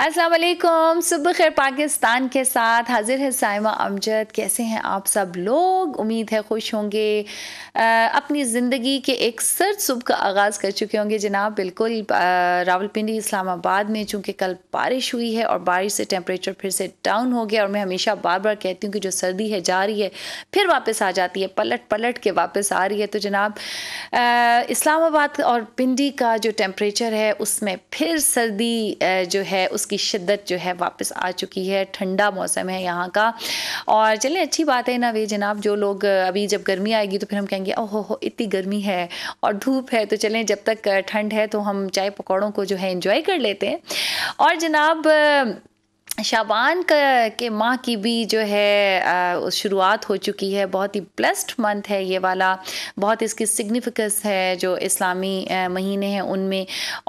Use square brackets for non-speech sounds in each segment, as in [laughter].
असलम सुबह खैर पाकिस्तान के साथ हाजिर है साइमा अमजद कैसे हैं आप सब लोग उम्मीद है खुश होंगे आ, अपनी ज़िंदगी के एक सर सुबह का आगाज़ कर चुके होंगे जनाब बिल्कुल रावलपिंडी इस्लामाबाद में चूँकि कल बारिश हुई है और बारिश से टेम्परेचर फिर से डाउन हो गया और मैं हमेशा बार बार कहती हूँ कि जो सर्दी है जा रही है फिर वापस आ जाती है पलट पलट के वापस आ रही है तो जनाब इस्लामाबाद और पिंडी का जो टेम्परेचर है उसमें फिर सर्दी जो है उस इसकी शिद्दत जो है वापस आ चुकी है ठंडा मौसम है यहाँ का और चलें अच्छी बात है ना वे जनाब जो लोग अभी जब गर्मी आएगी तो फिर हम कहेंगे ओह हो इतनी गर्मी है और धूप है तो चलें जब तक ठंड है तो हम चाय पकौड़ों को जो है इन्जॉय कर लेते हैं और जनाब शाबान का के माह की भी जो है शुरुआत हो चुकी है बहुत ही ब्लेस्ड मंथ है ये वाला बहुत इसकी सिग्निफिकेंस है जो इस्लामी महीने हैं उनमें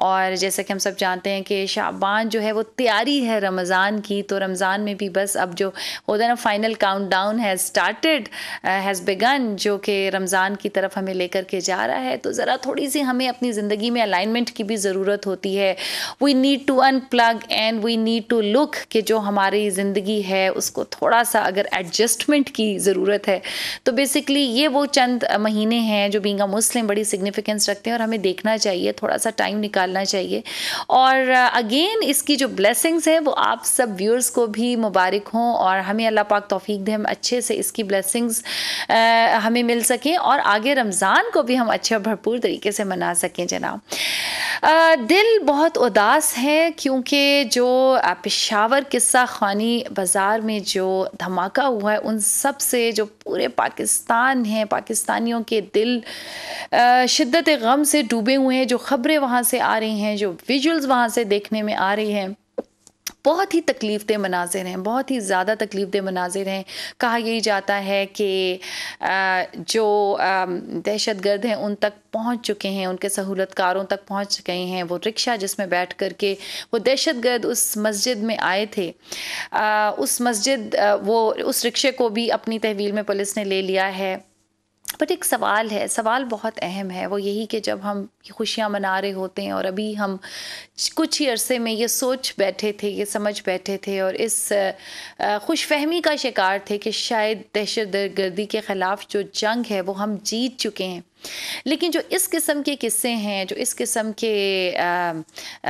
और जैसा कि हम सब जानते हैं कि शाबान जो है वो तैयारी है रमज़ान की तो रमज़ान में भी बस अब जो होता ना final countdown has started has begun जो कि रमज़ान की तरफ हमें लेकर के जा रहा है तो ज़रा थोड़ी सी हमें अपनी ज़िंदगी में अलाइनमेंट की भी ज़रूरत होती है we need to unplug and we need to look कि कि जो हमारी ज़िंदगी है उसको थोड़ा सा अगर एडजस्टमेंट की ज़रूरत है तो बेसिकली ये वो चंद महीने हैं जो बींग मुस्लिम बड़ी सिग्निफिकेंस रखते हैं और हमें देखना चाहिए थोड़ा सा टाइम निकालना चाहिए और अगेन इसकी जो ब्लेसिंग्स हैं वो आप सब व्यूअर्स को भी मुबारक हों और हमें अल्लाह पाक तोफ़ी दें हम अच्छे से इसकी ब्लेसिंग्स हमें मिल सकें और आगे रमज़ान को भी हम अच्छे और भरपूर तरीके से मना सकें जनाब दिल बहुत उदास है क्योंकि जो पेशावर किस्सा खानी बाज़ार में जो धमाका हुआ है उन सब से जो पूरे पाकिस्तान हैं पाकिस्तानियों के दिल शिद्दत गम से डूबे हुए हैं जो ख़बरें वहाँ से आ रही हैं जो विजुल्स वहाँ से देखने में आ रही हैं बहुत ही तकलीफ दह मनाजिर हैं बहुत ही ज़्यादा तकलीफ दह मनाजिर हैं कहा यही जाता है कि जो दहशत गर्द हैं उन तक पहुँच चुके हैं उनके सहूलतकारों तक पहुँच गए हैं वो रिक्शा जिसमें बैठ कर के वो दहशत गर्द उस मस्जिद में आए थे आ, उस मस्जिद वो उस रिक्शे को भी अपनी तहवील में पुलिस ने ले लिया है बट एक सवाल है सवाल बहुत अहम है वो यही कि जब हम खुशियाँ मना रहे होते हैं और अभी हम कुछ ही अरसे में ये सोच बैठे थे ये समझ बैठे थे और इस खुश फहमी का शिकार थे कि शायद दहशत गर्दी के ख़िलाफ़ जो जंग है वो हम जीत चुके हैं लेकिन जो इस किस्म के किस्से हैं जो इस किस्म के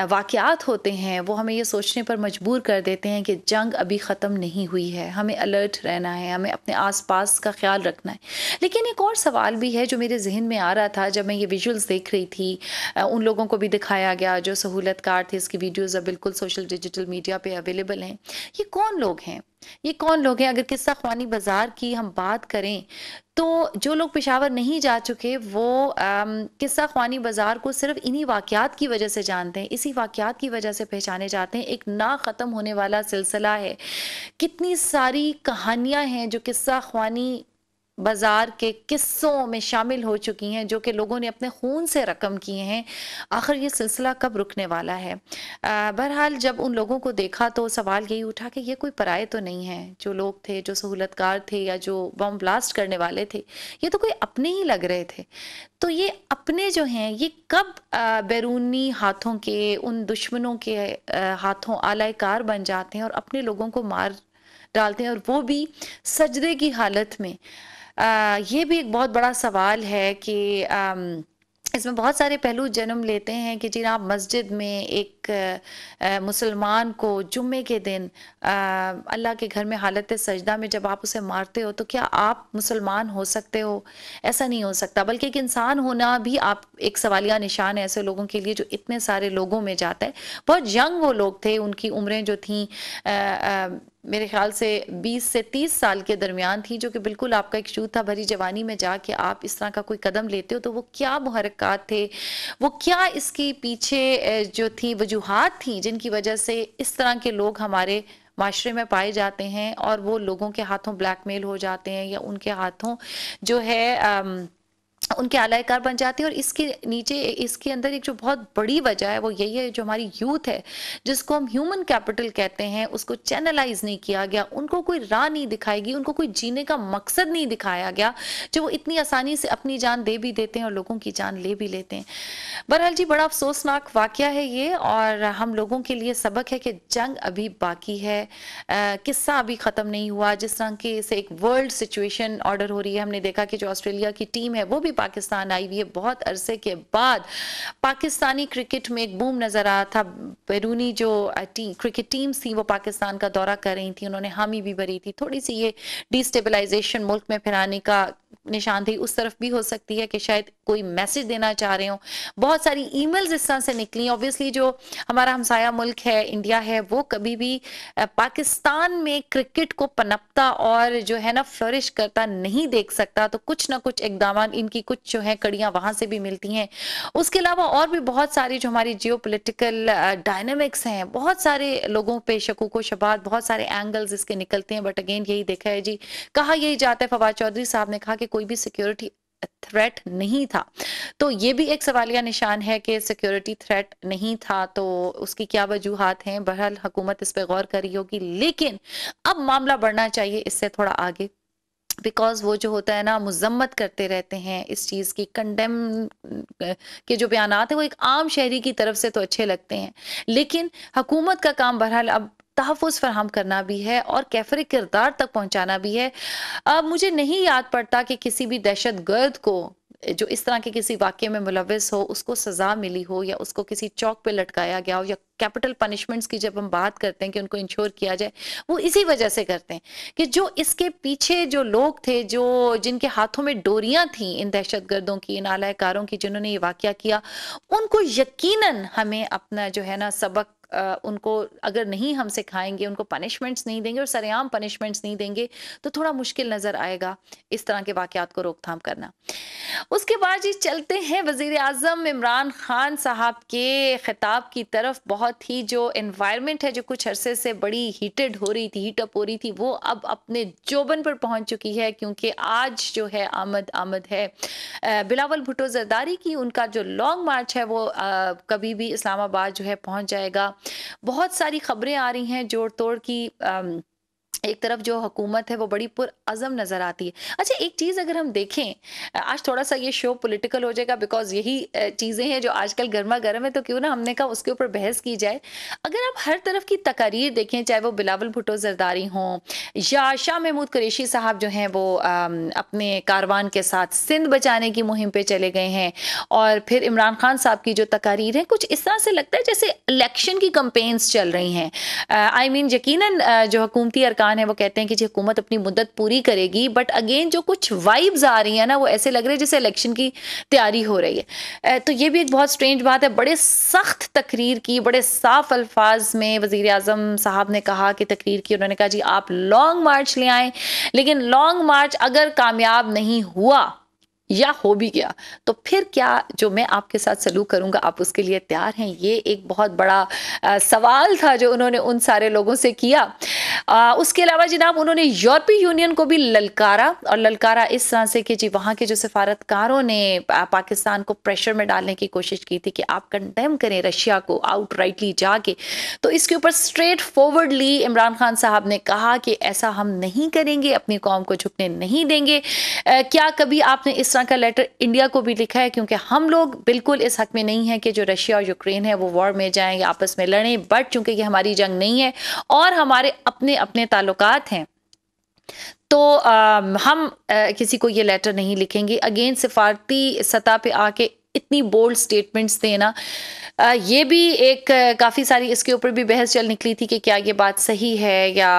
वाक़ात होते हैं वो हमें ये सोचने पर मजबूर कर देते हैं कि जंग अभी ख़त्म नहीं हुई है हमें अलर्ट रहना है हमें अपने आस पास का ख्याल रखना है लेकिन एक और सवाल भी है जो मेरे जहन में आ रहा था जब मैं ये विजुअल्स देख रही थी उन लोगों को भी दिखाया गया जो कार थे इसकी वीडियोज़ अब बिल्कुल सोशल डिजिटल मीडिया पर अवेलेबल हैं ये कौन लोग हैं ये कौन लोग हैं अगर किस्सा खवानी बाज़ार की हम बात करें तो जो लोग पेशावर नहीं जा चुके वो किस्सा खवानी बाज़ार को सिर्फ इन्हीं वाक़ात की वजह से जानते हैं इसी वाक़ात की वजह से पहचाने जाते हैं एक ना ख़त्म होने वाला सिलसिला है कितनी सारी कहानियां हैं जो किस्सा खवानी बाज़ार के किस्सों में शामिल हो चुकी हैं जो कि लोगों ने अपने खून से रकम किए हैं आखिर ये सिलसिला कब रुकने वाला है बहरहाल जब उन लोगों को देखा तो सवाल यही उठा कि ये कोई पराए तो नहीं है जो लोग थे जो सहूलतकार थे या जो बम ब्लास्ट करने वाले थे ये तो कोई अपने ही लग रहे थे तो ये अपने जो हैं ये कब बैरूनी हाथों के उन दुश्मनों के हाथों आलायकार बन जाते हैं और अपने लोगों को मार डालते हैं और वो भी सजदे की हालत में ये भी एक बहुत बड़ा सवाल है कि इसमें बहुत सारे पहलू जन्म लेते हैं कि जी आप मस्जिद में एक मुसलमान को जुम्मे के दिन अल्लाह के घर में हालत सजदा में जब आप उसे मारते हो तो क्या आप मुसलमान हो सकते हो ऐसा नहीं हो सकता बल्कि एक इंसान होना भी आप एक सवालिया निशान है ऐसे लोगों के लिए जो इतने सारे लोगों में जाता है बहुत यंग वो लोग थे उनकी उम्रें जो थी मेरे ख्याल से 20 से 30 साल के दरमियान थी जो कि बिल्कुल आपका एक शूद था भरी जवानी में जाके आप इस तरह का कोई कदम लेते हो तो वो क्या मुहरक़ात थे वो क्या इसके पीछे जो थी वजूहत थी जिनकी वजह से इस तरह के लोग हमारे माशरे में पाए जाते हैं और वो लोगों के हाथों ब्लैकमेल हो जाते हैं या उनके हाथों जो है आम, उनके आलायकार बन जाते हैं और इसके नीचे इसके अंदर एक जो बहुत बड़ी वजह है वो यही है जो हमारी यूथ है जिसको हम ह्यूमन कैपिटल कहते हैं उसको चैनलाइज नहीं किया गया उनको कोई राह नहीं दिखाएगी उनको कोई जीने का मकसद नहीं दिखाया गया जो वो इतनी आसानी से अपनी जान दे भी देते हैं और लोगों की जान ले भी लेते हैं बहरहाल जी बड़ा अफसोसनाक वाक्य है ये और हम लोगों के लिए सबक है कि जंग अभी बाकी है किस्सा अभी ख़त्म नहीं हुआ जिस तरह की एक वर्ल्ड सिचुएशन ऑर्डर हो रही है हमने देखा कि जो ऑस्ट्रेलिया की टीम है वो भी पाकिस्तान आई हुई है बहुत अरसे के बाद पाकिस्तानी क्रिकेट में एक बूम नज़र रहा था बैरूनी जो टी, क्रिकेट टीम्स थी वो पाकिस्तान का दौरा कर रही थी उन्होंने हामी भी भरी थी थोड़ी सी ये डिस्टेबलाइजेशन मुल्क में फैलाने का निशानदेही उस तरफ भी हो सकती है कि शायद कोई मैसेज देना चाह रहे हो बहुत सारी ईमेल्स इस तरह से निकली ऑब्वियसली जो हमारा हमसाया मुल्क है इंडिया है वो कभी भी पाकिस्तान में क्रिकेट को पनपता और जो है ना फ्लरिश करता नहीं देख सकता तो कुछ ना कुछ इकदाम इनकी कुछ जो है कड़ियाँ वहाँ से भी मिलती हैं उसके अलावा और भी बहुत सारी जो हमारी जियो डायनेमिक्स हैं बहुत सारे लोगों पर को शबात बहुत सारे एंगल्स इसके निकलते हैं बट अगेन यही देखा है जी कहा यही जाता है फवाद चौधरी साहब ने कहा कि कोई भी सिक्योरिटी थ्रेट नहीं था तो ये भी एक सवालिया निशान है कि सिक्योरिटी थ्रेट नहीं था तो उसकी क्या वजूहत हैं बहरहाल हुकूमत इस पर गौर करी होगी लेकिन अब मामला बढ़ना चाहिए इससे थोड़ा आगे बिकॉज वो जो होता है ना मजम्मत करते रहते हैं इस चीज़ की कंडेम के जो बयान हैं वो एक आम शहरी की तरफ से तो अच्छे लगते हैं लेकिन हकूमत का काम बहरहाल अब तहफ़ फराहम करना भी है और कैफर किरदार तक पहुँचाना भी है अब मुझे नहीं याद पड़ता कि किसी भी दहशत गर्द को जो इस तरह के किसी वाक्य में मुलविस हो उसको सज़ा मिली हो या उसको किसी चौक पे लटकाया गया हो या कैपिटल पनिशमेंट्स की जब हम बात करते हैं कि उनको इंश्योर किया जाए वो इसी वजह से करते हैं कि जो इसके पीछे जो लोग थे जो जिनके हाथों में डोरियां थी इन दहशत गर्दों की इन आलाकारों की जिन्होंने ये वाक्य किया उनको यकीन हमें अपना जो है ना सबक उनको अगर नहीं हम सिखाएंगे उनको पनिशमेंट्स नहीं देंगे और सरेआम पनिशमेंट्स नहीं देंगे तो थोड़ा मुश्किल नज़र आएगा इस तरह के वाक़ात को रोकथाम करना उसके बाद जी चलते हैं वज़ी अजम इमरान खान साहब के ख़िताब की तरफ बहुत ही जो इन्वायरमेंट है जो कुछ अरसे से बड़ी हीटेड हो रही थी हीटअप हो रही थी वो अब अपने जोबन पर पहुंच चुकी है क्योंकि आज जो है आमद आमद है बिलावल भुटो जरदारी की उनका जो लॉन्ग मार्च है वो कभी भी इस्लामाबाद जो है पहुंच जाएगा बहुत सारी खबरें आ रही हैं जोड़ तोड़ की एक तरफ जो हुकूमत है वो बड़ी पुरअज़म नज़र आती है अच्छा एक चीज़ अगर हम देखें आज थोड़ा सा ये शो पॉलिटिकल हो जाएगा बिकॉज यही चीज़ें हैं जो आजकल गर्मा गर्म है तो क्यों ना हमने कहा उसके ऊपर बहस की जाए अगर आप हर तरफ की तकारीर देखें चाहे वो बिलावल भुटो जरदारी हों या शाह महमूद कुरेशी साहब जो हैं वो अपने कारवान के साथ सिंध बचाने की मुहिम पर चले गए हैं और फिर इमरान खान साहब की जो तकारीर है कुछ इस तरह से लगता है जैसे इलेक्शन की कंपेन्स चल रही हैं आई मीन यकीन जो हकूमती अरकान खान है वो कहते हैं कि जी हुकूमत अपनी मुद्दत पूरी करेगी बट अगेन जो कुछ वाइब्स आ रही हैं ना वो ऐसे लग रहे हैं जैसे इलेक्शन की तैयारी हो रही है तो ये भी एक बहुत स्ट्रेंज बात है बड़े सख्त तकरीर की बड़े साफ अल्फाज में वजीर अजम साहब ने कहा कि तकरीर की उन्होंने कहा जी आप लॉन्ग मार्च ले आए लेकिन लॉन्ग मार्च अगर कामयाब नहीं हुआ या हो भी गया तो फिर क्या जो मैं आपके साथ सलूक करूंगा आप उसके लिए तैयार हैं ये एक बहुत बड़ा आ, सवाल था जो उन्होंने उन सारे लोगों से किया आ, उसके अलावा जनाब उन्होंने यूरोपीय यूनियन को भी ललकारा और ललकारा इस तरह से कि जी वहाँ के जो सफारतकारों ने पाकिस्तान को प्रेशर में डालने की कोशिश की थी कि आप कंडेम करें रशिया को आउट राइटली जाके तो इसके ऊपर स्ट्रेट फॉरवर्डली इमरान खान साहब ने कहा कि ऐसा हम नहीं करेंगे अपनी कौम को झुकने नहीं देंगे आ, क्या कभी आपने इस पाकिस्तान का लेटर इंडिया को भी लिखा है क्योंकि हम लोग बिल्कुल इस हक में नहीं है कि जो रशिया और यूक्रेन है वो वॉर में जाएं या आपस में लड़ें बट चूंकि ये हमारी जंग नहीं है और हमारे अपने अपने ताल्लुक हैं तो आ, हम आ, किसी को ये लेटर नहीं लिखेंगे अगेन सिफारती सतह पे आके इतनी बोल्ड स्टेटमेंट्स थे ना ये भी एक काफ़ी सारी इसके ऊपर भी बहस चल निकली थी कि क्या ये बात सही है या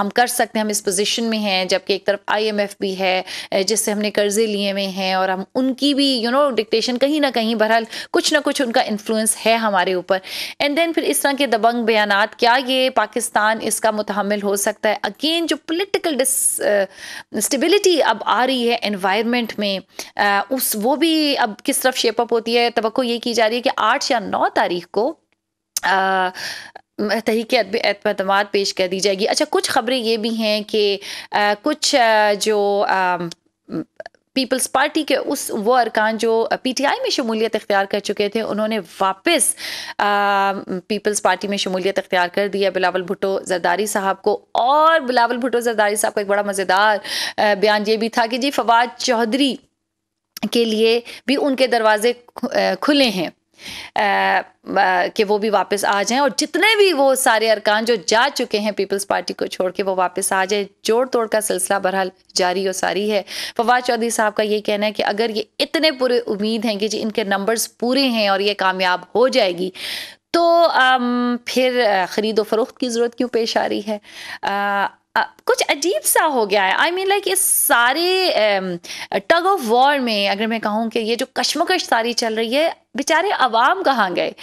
हम कर सकते हैं हम इस पोजीशन में हैं जबकि एक तरफ आईएमएफ भी है जिससे हमने कर्जे लिए हुए हैं और हम उनकी भी यू नो डिक्टेशन कहीं ना कहीं बहरहाल कुछ ना कुछ उनका इन्फ्लुएंस है हमारे ऊपर एंड देन फिर इस तरह के दबंग बयान क्या ये पाकिस्तान इसका मुतहमल हो सकता है अगेन जो पोलिटिकल स्टेबिलिटी अब आ रही है एनवायरमेंट में आ, उस वो भी अब किस तरफ शेप अप होती है तो ये की जा रही है कि आठ या नौ तारीख को तहरीक एतम पेश कर दी जाएगी अच्छा कुछ खबरें ये भी हैं कि कुछ आ, जो आ, पीपल्स पार्टी के उस वो अरकान जो पीटीआई में शमूलियत इख्तियार कर चुके थे उन्होंने वापस पीपल्स पार्टी में शमूलियत अख्तियार कर दिया बिलावल भुटो जरदारी साहब को और बिलावल भुटो जरदारी साहब का एक बड़ा मज़ेदार बयान ये भी था कि जी फवाद चौधरी के लिए भी उनके दरवाजे खुले हैं कि वो भी वापस आ जाएं और जितने भी वो सारे अरकान जो जा चुके हैं पीपल्स पार्टी को छोड़ के वो वापस आ जाए जोड़ तोड़ का सिलसिला बहरहाल जारी और सारी है फवाद चौधरी साहब का ये कहना है कि अगर ये इतने पूरे उम्मीद हैं कि जी इनके नंबर्स पूरे हैं और ये कामयाब हो जाएगी तो आम, फिर ख़रीदो फरोख्त की ज़रूरत क्यों पेश आ रही है आ, कुछ अजीब सा हो गया है आई मीन लाइक इस सारे टग ऑफ वॉर में अगर मैं कहूँ कि ये जो कश्मकश सारी चल रही है बेचारे आवाम कहाँ गए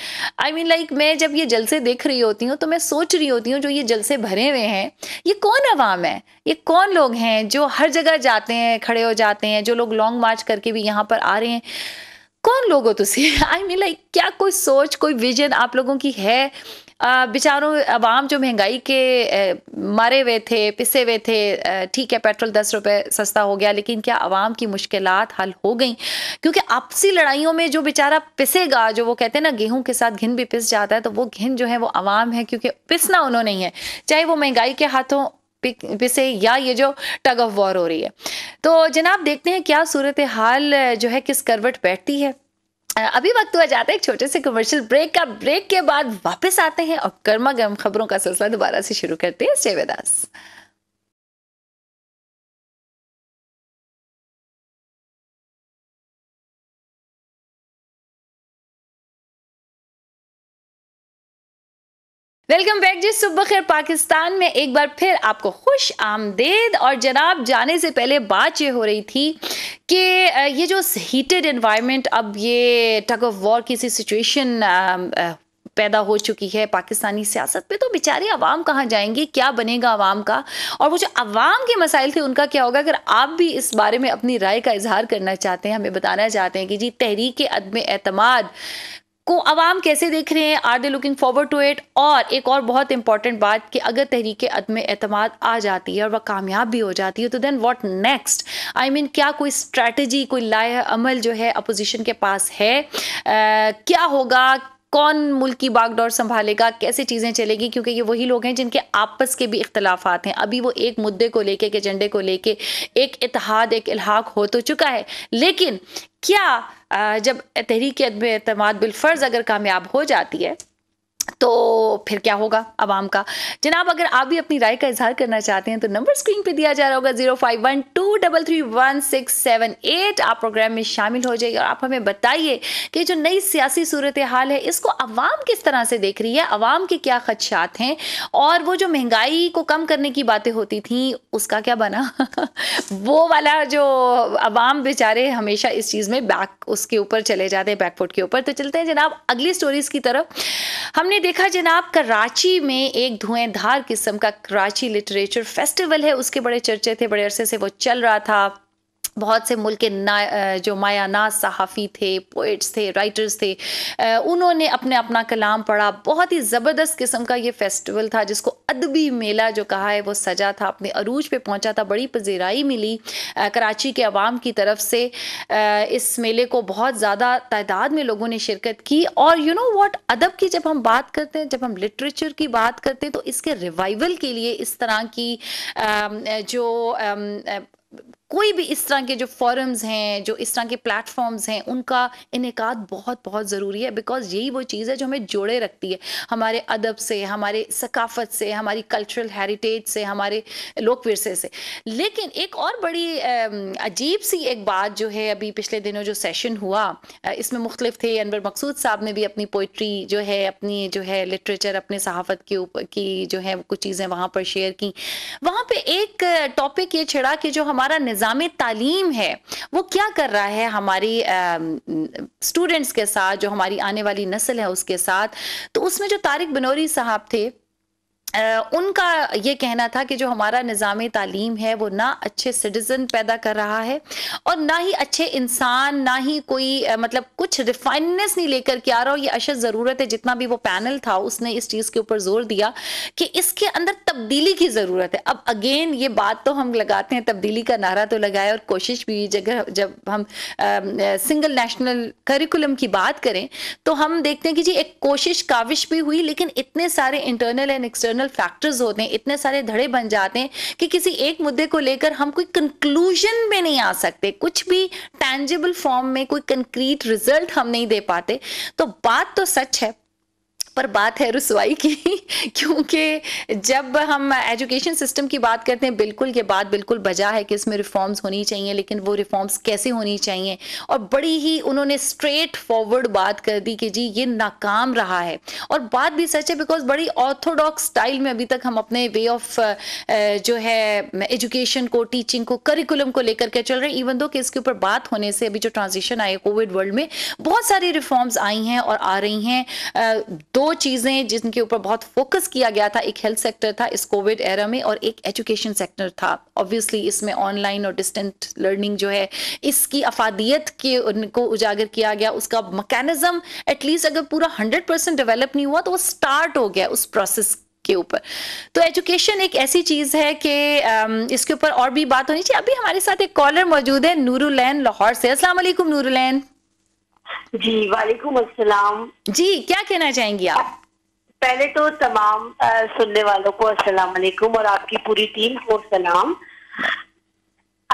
आई मीन लाइक मैं जब ये जलसे देख रही होती हूँ तो मैं सोच रही होती हूँ जो ये जलसे भरे हुए हैं ये कौन आवाम है ये कौन लोग हैं जो हर जगह जाते हैं खड़े हो जाते हैं जो लोग लॉन्ग मार्च करके भी यहाँ पर आ रहे हैं कौन लोग हो तुम आई मीन लाइक क्या कोई सोच कोई विजन आप लोगों की है बेचारों आवाम जो महंगाई के मारे हुए थे पिसे हुए थे ठीक है पेट्रोल दस रुपये सस्ता हो गया लेकिन क्या आवाम की मुश्किल हल हो गई क्योंकि आपसी लड़ाइयों में जो बेचारा पिसेगा जो वो कहते हैं ना गेहूं के साथ घिन भी पिस जाता है तो वो घिन जो है वो आवाम है क्योंकि पिसना उन्होंने ही है चाहे वो महंगाई के हाथों पिसे या ये जो टग ऑफ वॉर हो रही है तो जनाब देखते हैं क्या सूरत हाल जो है किस करवट बैठती है अभी वक्त हुआ जाता है एक छोटे से कमर्शियल ब्रेक का ब्रेक के बाद वापस आते हैं और गर्मा गर्म खबरों का सिलसिला दोबारा से शुरू करते हैं सेवेदास वेलकम बैक जी सुबह खैर पाकिस्तान में एक बार फिर आपको खुश आमदेद और जनाब जाने से पहले बात ये हो रही थी कि ये जो हीटेड इन्वायरमेंट अब ये टग ऑफ वॉर की सी सिचुएशन पैदा हो चुकी है पाकिस्तानी सियासत पे तो बेचारे आवाम कहाँ जाएंगे क्या बनेगा आवाम का और वो जो आवाम के मसाइल थे उनका क्या होगा अगर आप भी इस बारे में अपनी राय का इजहार करना चाहते हैं हमें बताना चाहते हैं कि जी तहरीक अदम अतमाद को आवाम कैसे देख रहे हैं are they looking forward to it और एक और बहुत इंपॉर्टेंट बात कि अगर तहरीक अदम अतमाद आ जाती है और वह कामयाब भी हो जाती है तो then what next I mean क्या कोई स्ट्रेटजी कोई लाए अमल जो है अपोजिशन के पास है आ, क्या होगा कौन मुल्क की बागडोर संभालेगा कैसे चीज़ें चलेगी क्योंकि ये वही लोग हैं जिनके आपस के भी इख्तलाफात हैं अभी वो एक मुद्दे को लेके एक एजेंडे को लेके एक इतिहाद एक इलाहाक हो तो चुका है लेकिन क्या जब तहरीक अदम अतमाद बिलफर्ज अगर कामयाब हो जाती है तो फिर क्या होगा आवाम का जनाब अगर आप भी अपनी राय का इजहार करना चाहते हैं तो नंबर स्क्रीन पे दिया जा रहा होगा zero five one two double three one six seven eight आप प्रोग्राम में शामिल हो जाइए और आप हमें बताइए कि जो नई सियासी सूरत हाल है इसको अवाम किस तरह से देख रही है आवाम के क्या खदशात हैं और वो जो महंगाई को कम करने की बातें होती थी उसका क्या बना [laughs] वो वाला जो आवाम बेचारे हमेशा इस चीज़ में बैक उसके ऊपर चले जाते हैं बैकफुट के ऊपर तो चलते हैं जनाब अगली स्टोरीज की तरफ हमने देख देखा जनाब कराची में एक धुएंधार किस्म का कराची लिटरेचर फेस्टिवल है उसके बड़े चर्चे थे बड़े अरसे से वो चल रहा था बहुत से मुल्क के ना जो माया नाज सहाफ़ी थे पोइट्स थे राइटर्स थे उन्होंने अपने अपना कलाम पढ़ा बहुत ही ज़बरदस्त किस्म का ये फेस्टिवल था जिसको अदबी मेला जो कहा है वो सजा था अपने अरूज पे पहुंचा था बड़ी पजीराई मिली कराची के आवाम की तरफ से इस मेले को बहुत ज़्यादा तादाद में लोगों ने शिरकत की और यू नो वॉट अदब की जब हम बात करते हैं जब हम लिटरेचर की बात करते हैं तो इसके रिवाइवल के लिए इस तरह की जो कोई भी इस तरह के जो फॉरम्स हैं जो इस तरह के प्लेटफॉर्म्स हैं उनका इनका बहुत बहुत ज़रूरी है बिकॉज यही वो चीज़ है जो हमें जोड़े रखती है हमारे अदब से हमारे सकाफत से हमारी कल्चरल हेरिटेज से हमारे लोक विरसे से लेकिन एक और बड़ी अजीब सी एक बात जो है अभी पिछले दिनों जो सेशन हुआ इसमें मुख्तलिफ थे अनवर मकसूद साहब ने भी अपनी पोइट्री जो है अपनी जो है लिटरेचर अपने सहाफ़त के ऊपर की जो है कुछ चीज़ें वहाँ पर शेयर की वहाँ पर एक टॉपिक ये छिड़ा कि जो हमारा निज़ाम तालीम है वो क्या कर रहा है हमारी स्टूडेंट्स के साथ जो हमारी आने वाली नस्ल है उसके साथ तो उसमें जो तारिक बनौरी साहब थे उनका ये कहना था कि जो हमारा निज़ाम तालीम है वो ना अच्छे सिटीज़न पैदा कर रहा है और ना ही अच्छे इंसान ना ही कोई मतलब कुछ रिफाइननेस नहीं लेकर के आ रहा और ये अशद ज़रूरत है जितना भी वो पैनल था उसने इस चीज़ के ऊपर जोर दिया कि इसके अंदर तब्दीली की ज़रूरत है अब अगेन ये बात तो हम लगाते हैं तब्दीली का नारा तो लगाए और कोशिश भी जगह जब हम सिंगल नेशनल करिकुलम की बात करें तो हम देखते हैं कि जी एक कोशिश काविश भी हुई लेकिन इतने सारे internal and external external factors होते हैं इतने सारे धड़े बन जाते हैं कि किसी एक मुद्दे को लेकर हम कोई कंक्लूजन में नहीं आ सकते कुछ भी टैंजेबल फॉर्म में कोई कंक्रीट रिजल्ट हम नहीं दे पाते तो बात तो सच है पर बात है रसवाई की [laughs] क्योंकि जब हम एजुकेशन सिस्टम की बात करते हैं बिल्कुल ये बात बिल्कुल बजा है कि इसमें रिफॉर्म्स होनी चाहिए लेकिन वो रिफॉर्म्स कैसे होनी चाहिए और बड़ी ही उन्होंने स्ट्रेट फॉरवर्ड बात कर दी कि जी ये नाकाम रहा है और बात भी सच है बिकॉज बड़ी ऑर्थोडॉक्स स्टाइल में अभी तक हम अपने वे ऑफ जो है एजुकेशन को टीचिंग को करिकुलम को लेकर के चल रहे हैं इवन दो कि इसके ऊपर बात होने से अभी जो ट्रांजिशन आए कोविड वर्ल्ड में बहुत सारी रिफॉर्म्स आई हैं और आ रही हैं दो चीज़ें जिनके ऊपर बहुत फोकस किया गया था एक हेल्थ सेक्टर था इस कोविड एरा में और एक एजुकेशन सेक्टर था ऑब्वियसली इसमें ऑनलाइन और डिस्टेंट लर्निंग जो है इसकी अफादियत के उनको उजागर किया गया उसका मकैनिज़म एटलीस्ट अगर पूरा हंड्रेड परसेंट डेवलप नहीं हुआ तो वो स्टार्ट हो गया उस प्रोसेस के ऊपर तो एजुकेशन एक ऐसी चीज है कि इसके ऊपर और भी बात होनी चाहिए अभी हमारे साथ एक कॉलर मौजूद है नूरुलैन लाहौर से अस्सलाम नूरुलैन जी वालेकुम अस्सलाम जी क्या कहना चाहेंगी आप पहले तो तमाम सुनने वालों को अस्सलाम वालेकुम और आपकी पूरी टीम को सलाम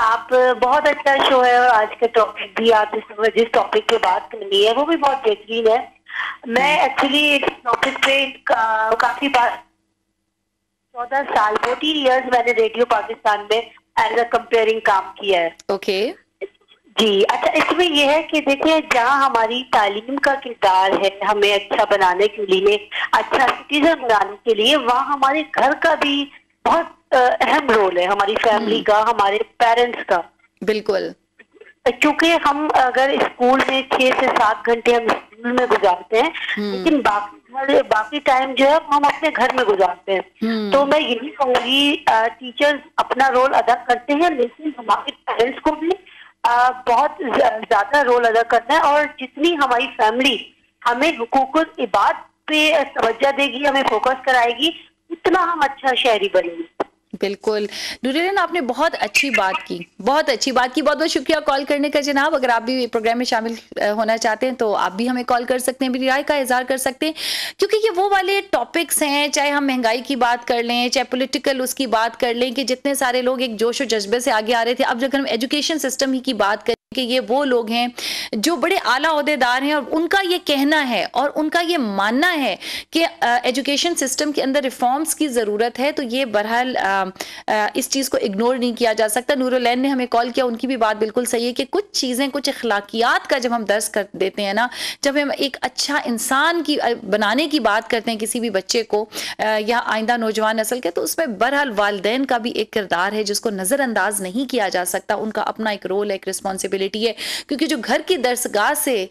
आप बहुत अच्छा शो है और आज का टॉपिक भी आप इस जिस टॉपिक पे बात करनी है वो भी बहुत बेहतरीन है मैं एक्चुअली इस टॉपिक पे का, काफी बार चौदह साल फोर्टीन इयर्स मैंने रेडियो पाकिस्तान में एज अ कंपेयरिंग काम किया है ओके okay. जी अच्छा इसमें यह है कि देखिए जहाँ हमारी तालीम का किरदार है हमें अच्छा बनाने के लिए अच्छा सिटीजन बनाने के लिए वहाँ हमारे घर का भी बहुत अहम रोल है हमारी फैमिली हम्म। का हमारे पेरेंट्स का बिल्कुल क्योंकि हम अगर स्कूल में छह से सात घंटे हम स्कूल में गुजारते हैं हम्म। लेकिन बाकी घर बाकी टाइम जो है हम अपने घर में गुजारते हैं हम्म। तो मैं यही कहूँगी टीचर्स अपना रोल अदा करते हैं लेकिन हमारे पेरेंट्स को भी बहुत ज्यादा रोल अदा करना है और जितनी हमारी फैमिली हमें हुकूक इबाद पे तवज्जा देगी हमें फोकस कराएगी उतना हम अच्छा शहरी बनेंगे बिल्कुल डूरेन आपने बहुत अच्छी बात की बहुत अच्छी बात की बहुत बहुत शुक्रिया कॉल करने का जनाब अगर आप भी प्रोग्राम में शामिल होना चाहते हैं तो आप भी हमें कॉल कर सकते हैं अपनी राय का इजहार कर सकते हैं क्योंकि ये वो वाले टॉपिक्स हैं चाहे हम महंगाई की बात कर लें चाहे पोलिटिकल उसकी बात कर लें कि जितने सारे लोग एक जोश और जज्बे से आगे आ रहे थे अब अगर हम एजुकेशन सिस्टम ही की बात करें कि ये वो लोग हैं जो बड़े आला अहदेदार हैं और उनका ये कहना है और उनका ये मानना है कि एजुकेशन सिस्टम के अंदर रिफॉर्म्स की ज़रूरत है तो ये बहरहाल इस चीज़ को इग्नोर नहीं किया जा सकता नूरोलैन ने हमें कॉल किया उनकी भी बात बिल्कुल सही है कि कुछ चीज़ें कुछ अखलाकियात का जब हम दर्ज कर देते हैं ना जब हम एक अच्छा इंसान की बनाने की बात करते हैं किसी भी बच्चे को या आइंदा नौजवान नस्ल के तो उसमें बहरहाल वालदेन का भी एक किरदार है जिसको नज़रअंदाज नहीं किया जा सकता उनका अपना एक रोल है एक रिस्पॉन्सिबिलिटी पॉसिबिलिटी है क्योंकि जो घर की दरसगाह से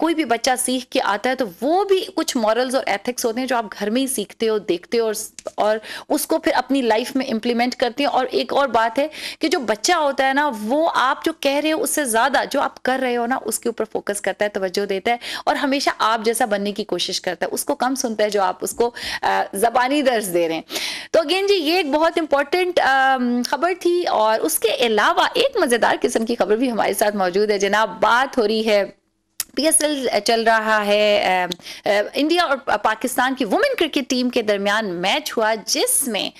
कोई भी बच्चा सीख के आता है तो वो भी कुछ मॉरल्स और एथिक्स होते हैं जो आप घर में ही सीखते हो देखते हो और, और उसको फिर अपनी लाइफ में इम्प्लीमेंट करते हैं और एक और बात है कि जो बच्चा होता है ना वो आप जो कह रहे हो उससे ज़्यादा जो आप कर रहे हो ना उसके ऊपर फोकस करता है तवज्जो देता है और हमेशा आप जैसा बनने की कोशिश करता है उसको कम सुनता है जो आप उसको ज़बानी दर्ज दे रहे हैं तो अगेन जी ये एक बहुत इंपॉर्टेंट खबर थी और उसके अलावा एक मज़ेदार किस्म की खबर भी हमारे साथ साथ मौजूद है जनाब बात हो रही है पीएसएल चल रहा है इंडिया और पाकिस्तान की वुमेन क्रिकेट टीम के दरमियान मैच हुआ जिसमें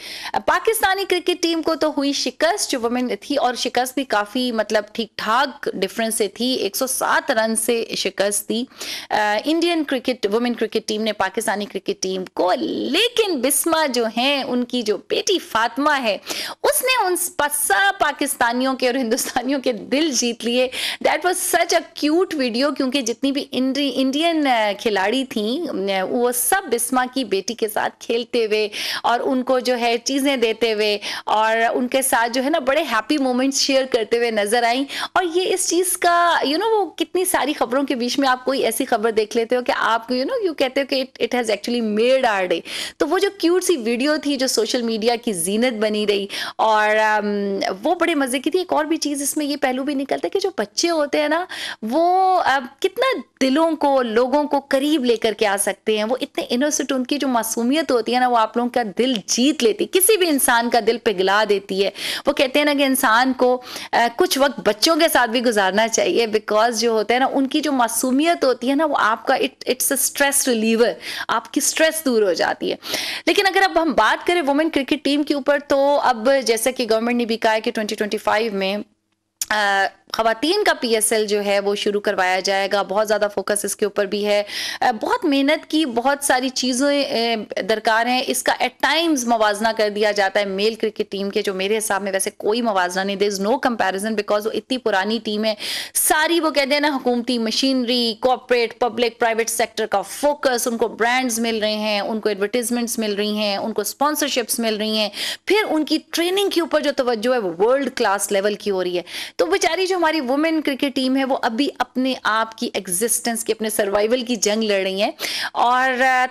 पाकिस्तानी क्रिकेट टीम को तो हुई शिकस्त जो वुमेन थी और शिकस्त भी काफ़ी मतलब ठीक ठाक डिफरेंस से थी 107 रन से शिकस्त थी Indian cricket women cricket team ने पाकिस्तानी क्रिकेट टीम को लेकिन बिस्मा जो है उनकी जो बेटी फातिमा है उसने उन पाकिस्तानियों के और हिंदुस्तानियों के दिल जीत लिए that was such a cute video क्योंकि के जितनी भी इंडियन खिलाड़ी थी वो सब बिस्मा की बेटी के साथ खेलते हुए और उनको जो है चीज़ें देते हुए और उनके साथ जो है ना बड़े हैप्पी मोमेंट्स शेयर करते हुए नजर आई और ये इस चीज़ का यू you नो know, वो कितनी सारी खबरों के बीच में आप कोई ऐसी खबर देख लेते हो कि आप यू नो यू कहते हो कि it it has actually made our day तो वो जो क्यूट सी वीडियो थी जो सोशल मीडिया की जीनत बनी रही और um, वो बड़े मज़े की थी एक और भी चीज़ इसमें ये पहलू भी निकलता है कि जो बच्चे होते हैं ना वो uh, कितना दिलों को लोगों को करीब लेकर के आ सकते हैं वो इतने इनोसेंट उनकी जो मासूमियत होती है ना वो आप लोगों का दिल जीत लेती है किसी भी इंसान का दिल पिघला देती है वो कहते हैं ना कि इंसान को आ, कुछ वक्त बच्चों के साथ भी गुजारना चाहिए बिकॉज जो होता है ना उनकी जो मासूमियत होती है ना वो आपका it it's a stress reliever आपकी स्ट्रेस दूर हो जाती है लेकिन अगर अब हम बात करें वुमेन क्रिकेट टीम के ऊपर तो अब जैसा कि गवर्नमेंट ने भी कहा है कि ट्वेंटी में आ, खातन का पीएसएल जो है वो शुरू करवाया जाएगा बहुत ज़्यादा फोकस इसके ऊपर भी है बहुत मेहनत की बहुत सारी चीज़ें दरकार हैं इसका एट टाइम्स मुवजना कर दिया जाता है मेल क्रिकेट टीम के जो मेरे हिसाब में वैसे कोई मुवजना नहीं there is no comparison because वो इतनी पुरानी टीम है सारी वो कहते हैं ना हुकूमती machinery corporate public private sector का फोकस उनको ब्रांड्स मिल रहे हैं उनको एडवर्टीजमेंट्स मिल रही हैं उनको स्पॉन्सरशिप्स मिल रही हैं फिर उनकी ट्रेनिंग के ऊपर जो तोज्जो है वो वर्ल्ड क्लास लेवल की हो रही है तो बेचारी जो हमारी वुमेन क्रिकेट टीम है वो अभी अपने आप की एग्जिस्टेंस की अपने सर्वाइवल की जंग लड़ रही है और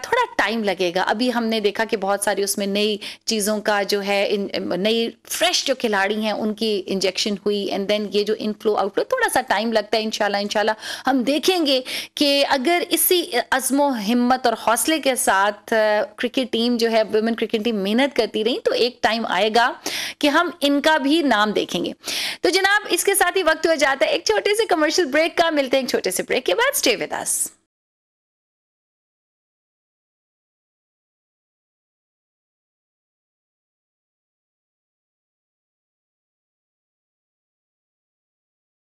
थोड़ा टाइम लगेगा अभी हमने देखा कि बहुत सारी उसमें नई चीज़ों का जो है नई फ्रेश जो खिलाड़ी हैं उनकी इंजेक्शन हुई एंड देन ये जो इनफ्लो आउटफ्लो थोड़ा सा टाइम लगता है इनशाला इनशाला हम देखेंगे कि अगर इसी अज़मो हिम्मत और हौसले के साथ क्रिकेट टीम जो है वुमेन क्रिकेट टीम मेहनत करती रही तो एक टाइम आएगा कि हम इनका भी नाम देखेंगे तो जनाब इसके साथ ही वक्त वक्त हो जाता है एक छोटे से कमर्शियल ब्रेक का मिलते हैं एक छोटे से ब्रेक के बाद stay with us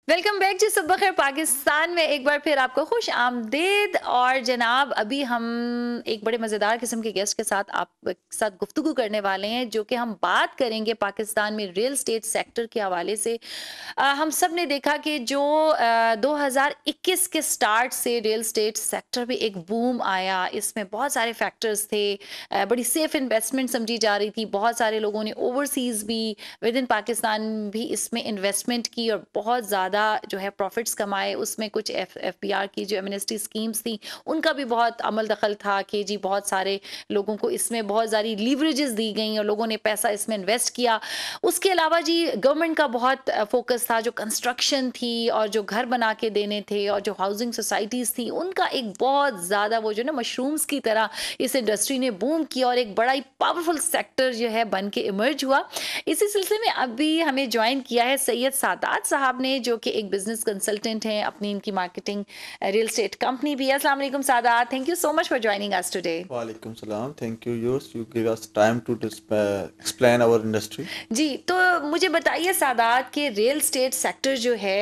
welcome back जी सब बखैर पाकिस्तान में एक बार फिर आपको खुश आमदेद और जनाब अभी हम एक बड़े मज़ेदार किस्म के गेस्ट के साथ आप साथ गुफ्तु करने वाले हैं जो कि हम बात करेंगे पाकिस्तान में रियल स्टेट सेक्टर के हवाले से आ, हम सब ने देखा कि जो आ, 2021 के स्टार्ट से रियल स्टेट सेक्टर पे एक बूम आया इसमें बहुत सारे फैक्टर्स थे आ, बड़ी सेफ़ इन्वेस्टमेंट समझी जा रही थी बहुत सारे लोगों ने ओवरसीज़ भी विद इन पाकिस्तान भी इसमें इन्वेस्टमेंट की और बहुत ज़्यादा ज़्यादा जो है प्रॉफिट्स कमाए उसमें कुछ एफ एफ पी आर की जो एमनेस्टी स्कीम्स थी उनका भी बहुत अमल दखल था कि जी बहुत सारे लोगों को इसमें बहुत सारी लीवरेजेस दी गई और लोगों ने पैसा इसमें इन्वेस्ट किया उसके अलावा जी गवर्नमेंट का बहुत फोकस था जो कंस्ट्रक्शन थी और जो घर बना के देने थे और जो हाउसिंग सोसाइटीज़ थी उनका एक बहुत ज़्यादा वो जो ना मशरूम्स की तरह इस इंडस्ट्री ने बूम किया और एक बड़ा ही पावरफुल सेक्टर जो है बन के इमर्ज हुआ इसी सिलसिले में अभी हमें ज्वाइन किया है सैयद सादात साहब ने जो के एक बिजनेस कंसल्टेंट हैं अपनी इनकी मार्केटिंग रियल स्टेट कंपनी भी है असलम सादा thank you so much for joining us today वालेकुम सलाम thank you yours you give us time to explain our industry जी तो मुझे बताइए सादात के रियल स्टेट सेक्टर जो है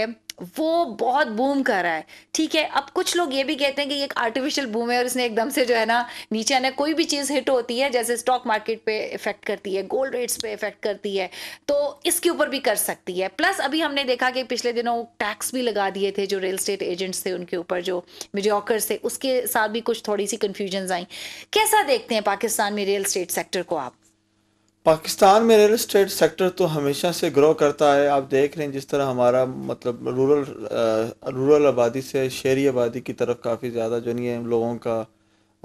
वो बहुत बूम कर रहा है ठीक है अब कुछ लोग ये भी कहते हैं कि ये एक आर्टिफिशियल बूम है और इसने एकदम से जो है ना नीचे आने कोई भी चीज़ हिट होती है जैसे स्टॉक मार्केट पे इफेक्ट करती है गोल्ड रेट्स पे इफेक्ट करती है तो इसके ऊपर भी कर सकती है प्लस अभी हमने देखा कि पिछले दिनों टैक्स भी लगा दिए थे जो रियल स्टेट एजेंट्स थे उनके ऊपर जो मिजॉकर्स थे उसके साथ भी कुछ थोड़ी सी कन्फ्यूजन आई कैसा देखते हैं पाकिस्तान में रियल स्टेट सेक्टर को आप पाकिस्तान में रियल इस्टेट सेक्टर तो हमेशा से ग्रो करता है आप देख रहे हैं जिस तरह हमारा मतलब रूरल रूरल आबादी से शहरी आबादी की तरफ काफ़ी ज़्यादा जो नहीं है लोगों का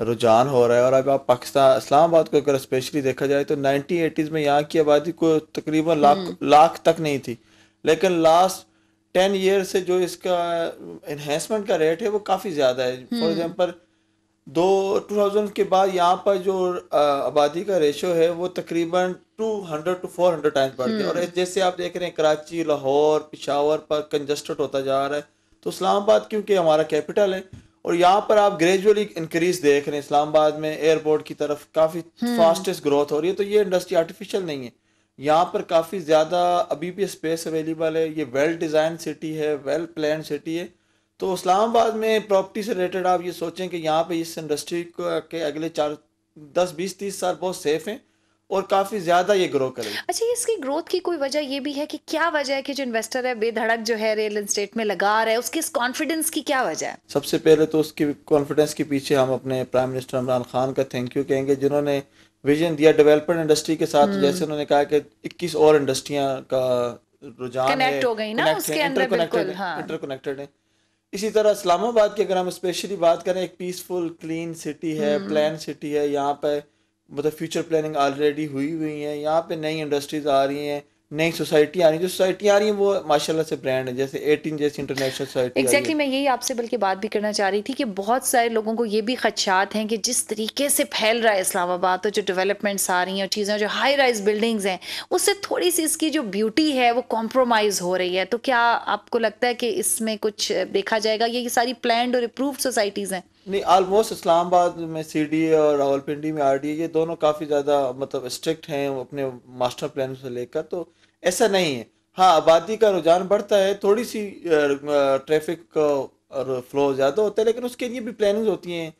रुझान हो रहा है और अब आप पाकिस्तान इस्लामाबाद को अगर स्पेशली देखा जाए तो नाइनटीन एटीज़ में यहाँ की आबादी को तकरीबन लाख हम्म। लाख तक नहीं थी लेकिन लास्ट टेन ईयर से जो इसका इन्हेंसमेंट का रेट है वो काफ़ी ज़्यादा है फॉर एग्ज़ाम्पल हम्म। दो टू थाउजेंड के बाद यहाँ पर जो आबादी का रेशो है वो तकरीबन two hundred to four hundred times बढ़ गया और हम्म। जैसे आप देख रहे हैं कराची लाहौर पिशावर पर कंजस्टेड होता जा रहा है तो इस्लामाबाद क्योंकि हमारा कैपिटल है और यहाँ पर आप ग्रेजुअली इंक्रीज देख रहे हैं इस्लामाबाद में एयरपोर्ट की तरफ काफ़ी फास्टेस्ट ग्रोथ हो रही है तो ये इंडस्ट्री आर्टिफिशियल नहीं है यहाँ पर काफ़ी ज़्यादा अभी भी स्पेस अवेलेबल है ये वेल डिज़ाइन सिटी है वेल प्लान सिटी है तो इस्लामाबाद में प्रॉपर्टी से रिलेटेड आप ये सोचें कि यहाँ पे इस इंडस्ट्री के अगले चार दस बीस तीस साल बहुत सेफ हैं और काफ़ी ज़्यादा ये ग्रो करेगी अच्छा इसकी ग्रोथ की कोई वजह ये भी है कि क्या वजह है कि जो इन्वेस्टर है बेधड़क जो है रियल इस्टेट में लगा रहा है उसकी इस कॉन्फिडेंस की क्या वजह है सबसे पहले तो उसकी कॉन्फिडेंस के पीछे हम अपने प्राइम मिनिस्टर इमरान खान का थैंक यू कहेंगे जिन्होंने विजन दिया डेवलपमेंट इंडस्ट्री के साथ हम्म। जैसे उन्होंने कहा कि इक्कीस और इंडस्ट्रिया का रुझान कनेक्ट हो गई ना उसके अंदर इंटरकनेक्टेड है हाँ। इसी तरह इस्लामाबाद की अगर हम स्पेशली बात करें एक पीसफुल क्लीन सिटी है प्लान सिटी है यहाँ पर मतलब फ्यूचर प्लानिंग ऑलरेडी हुई हुई है यहाँ पे मतलब नई इंडस्ट्रीज आ रही हैं नई सोसाइटी आ रही जो सोसाइटी आ रही है वो माशाल्लाह से ब्रांड है जैसे 18 जैसी इंटरनेशनल सोसाइटी एग्जैक्टली मैं यही आपसे बल्कि बात भी करना चाह रही थी कि बहुत सारे लोगों को ये भी खदशात हैं कि जिस तरीके से फैल रहा है इस्लामाबाद तो जो डेवलपमेंट्स आ रही हैं और चीज़ें जो हाई राइज बिल्डिंग्स हैं उससे थोड़ी सी इसकी जो ब्यूटी है वो कॉम्प्रोमाइज़ हो रही है तो क्या आपको लगता है कि इसमें कुछ देखा जाएगा ये सारी प्लैंड और अप्रूव सोसाइटीज़ हैं नहीं ऑलमोस्ट इस्लामाबाद में ए और रावलपिंडी में ए ये दोनों काफ़ी ज़्यादा मतलब स्ट्रिक्ट हैं अपने मास्टर प्लान से लेकर तो ऐसा नहीं है हाँ आबादी का रुझान बढ़ता है थोड़ी सी ट्रैफिक और फ्लो ज़्यादा होता है लेकिन उसके लिए भी प्लानिंग होती हैं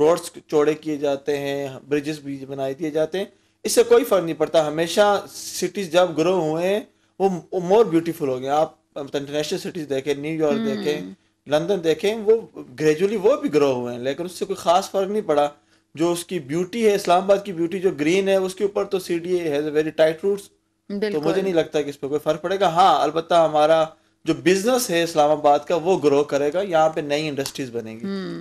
रोड्स चौड़े किए जाते हैं ब्रिजेस भी बनाए दिए जाते हैं इससे कोई फ़र्क नहीं पड़ता हमेशा सिटीज़ जब ग्रो हुए हैं वो मोर ब्यूटीफुल हो गए आप इंटरनेशनल सिटीज़ देखें न्यूयॉर्क हम्म। देखें लंदन देखें वो ग्रेजुअली वो भी ग्रो हुए हैं लेकिन उससे कोई ख़ास फ़र्क नहीं पड़ा जो उसकी ब्यूटी है इस्लामाबाद की ब्यूटी जो ग्रीन है उसके ऊपर तो C D has very tight routes तो मुझे नहीं लगता कि इस पर कोई फ़र्क पड़ेगा हाँ अलबत्त हमारा जो बिजनेस है इस्लामाबाद का वो ग्रो करेगा यहाँ पे नई इंडस्ट्रीज बनेगी हम्म।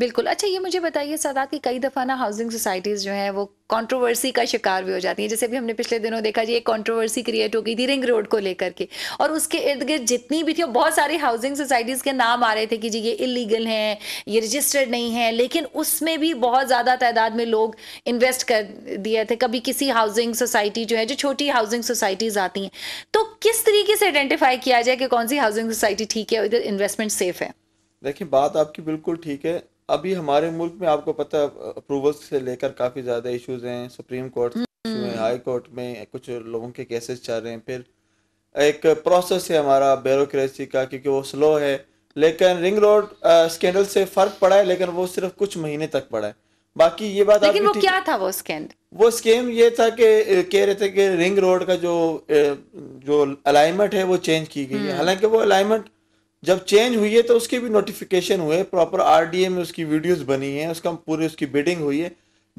बिल्कुल अच्छा ये मुझे बताइए सादात कि कई दफ़ा ना हाउसिंग सोसाइटीज़ जो हैं वो कंट्रोवर्सी का शिकार भी हो जाती हैं जैसे भी हमने पिछले दिनों देखा जी एक कंट्रोवर्सी क्रिएट हो गई थी रिंग रोड को लेकर के और उसके इर्द गिर्द जितनी भी थी बहुत सारी हाउसिंग सोसाइटीज़ के नाम आ रहे थे कि जी ये इलीगल हैं ये रजिस्टर्ड नहीं है लेकिन उसमें भी बहुत ज़्यादा तादाद में लोग इन्वेस्ट कर दिए थे कभी किसी हाउसिंग सोसाइटी जो है जो छोटी हाउसिंग सोसाइटीज़ आती हैं तो किस तरीके से आइडेंटिफाई किया जाए कि कौन सी हाउसिंग सोसाइटी ठीक है इधर इन्वेस्टमेंट सेफ़ है देखिए बात आपकी बिल्कुल ठीक है अभी हमारे मुल्क में आपको पता अप्रूवल्स से लेकर काफ़ी ज़्यादा इश्यूज हैं सुप्रीम कोर्ट हम्म। में हाई कोर्ट में कुछ लोगों के केसेस चल रहे हैं फिर एक प्रोसेस है हमारा ब्यूरोसी का क्योंकि वो स्लो है लेकिन रिंग रोड स्कैंडल से फर्क पड़ा है लेकिन वो सिर्फ कुछ महीने तक पड़ा है बाकी ये बात लेकिन वो क्या था वो स्कैंडल वो स्कीम ये था कि कह रहे थे कि रिंग रोड का जो जो अलाइनमेंट है वो चेंज की गई है हम्म। हालांकि वो अलाइनमेंट जब चेंज हुई है तो उसके भी नोटिफिकेशन हुए प्रॉपर ए में उसकी वीडियोस बनी है उसका पूरी उसकी बिडिंग हुई है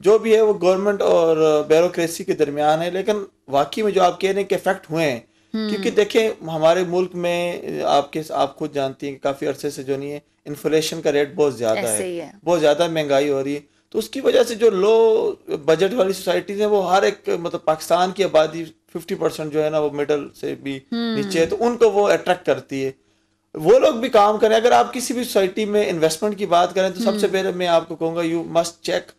जो भी है वो गवर्नमेंट और ब्यूरोसी के दरमियान है लेकिन वाकई में जो आप कह रहे हैं कि इफेक्ट हुए हैं हम्म। क्योंकि देखें हमारे मुल्क में आपके आप खुद जानती हैं काफ़ी अरसे से जो नहीं है इन्फ्लेशन का रेट बहुत ज़्यादा है, है बहुत ज़्यादा महंगाई हो रही है तो उसकी वजह से जो लो बजट वाली सोसाइटीज़ हैं वो हर एक मतलब पाकिस्तान की आबादी फिफ्टी परसेंट जो है ना वो मिडल से भी हम्म। नीचे है तो उनको वो अट्रैक्ट करती है वो लोग भी काम करें अगर आप किसी भी सोसाइटी में इन्वेस्टमेंट की बात करें तो हम्म। सबसे पहले मैं आपको कहूँगा you must check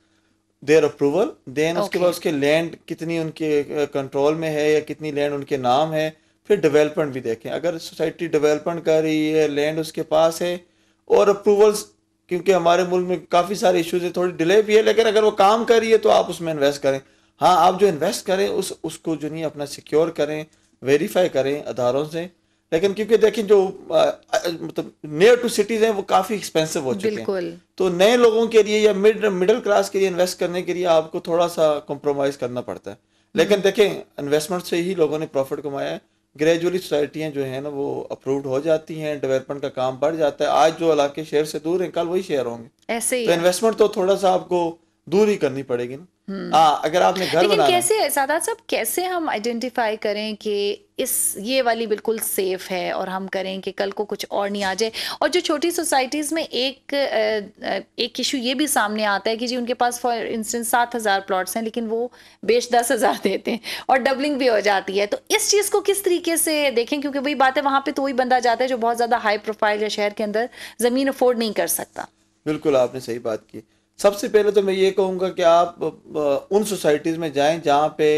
their approval then उसके बाद उसके लैंड कितनी उनके कंट्रोल में है या कितनी लैंड उनके नाम है फिर डेवलपमेंट भी देखें अगर सोसाइटी डेवलपमेंट कर रही है लैंड उसके पास है और अप्रूवल्स क्योंकि हमारे मुल्क में काफ़ी सारे इश्यूज है थोड़ी डिले भी है लेकिन अगर वो काम कर रही है तो आप उसमें इन्वेस्ट करें हाँ आप जो इन्वेस्ट करें उस उसको जो नहीं अपना सिक्योर करें वेरीफाई करें अदारों से लेकिन क्योंकि देखिए जो मतलब नियर टू सिटीज हैं वो काफी एक्सपेंसिव हो चुके हैं तो नए लोगों के लिए या मिड मिडिल क्लास के लिए इन्वेस्ट करने के लिए आपको थोड़ा सा कॉम्प्रोमाइज करना पड़ता है हम्म। लेकिन देखें इन्वेस्टमेंट से ही लोगों ने प्रॉफिट कमाया है ग्रेजुअली सोसाइटियाँ जो है ना वो अप्रूव्ड हो जाती हैं डेवलपमेंट का काम बढ़ जाता है आज जो इलाके शहर से दूर हैं कल वही शहर होंगे ऐसे ही तो इन्वेस्टमेंट तो थोड़ा सा आपको दूर ही करनी पड़ेगी ना हम्म। आ, अगर आपने घर लेकिन कैसे सादात साहब कैसे हम आइडेंटिफाई करें कि इस ये वाली बिल्कुल सेफ है और हम करें कि कल को कुछ और नहीं आ जाए और जो छोटी सोसाइटीज़ में एक एक इशू ये भी सामने आता है कि जी उनके पास फॉर इंस्टेंस सात हज़ार प्लॉट्स हैं लेकिन वो बेच दस हज़ार देते हैं और डबलिंग भी हो जाती है तो इस चीज़ को किस तरीके से देखें क्योंकि वही बात है वहां पर तो वही बंदा जाता है जो बहुत ज़्यादा हाई प्रोफाइल या शहर के अंदर ज़मीन अफोर्ड नहीं कर सकता बिल्कुल आपने सही बात की सबसे पहले तो मैं ये कहूँगा कि आप उन सोसाइटीज़ में जाएं जहाँ पे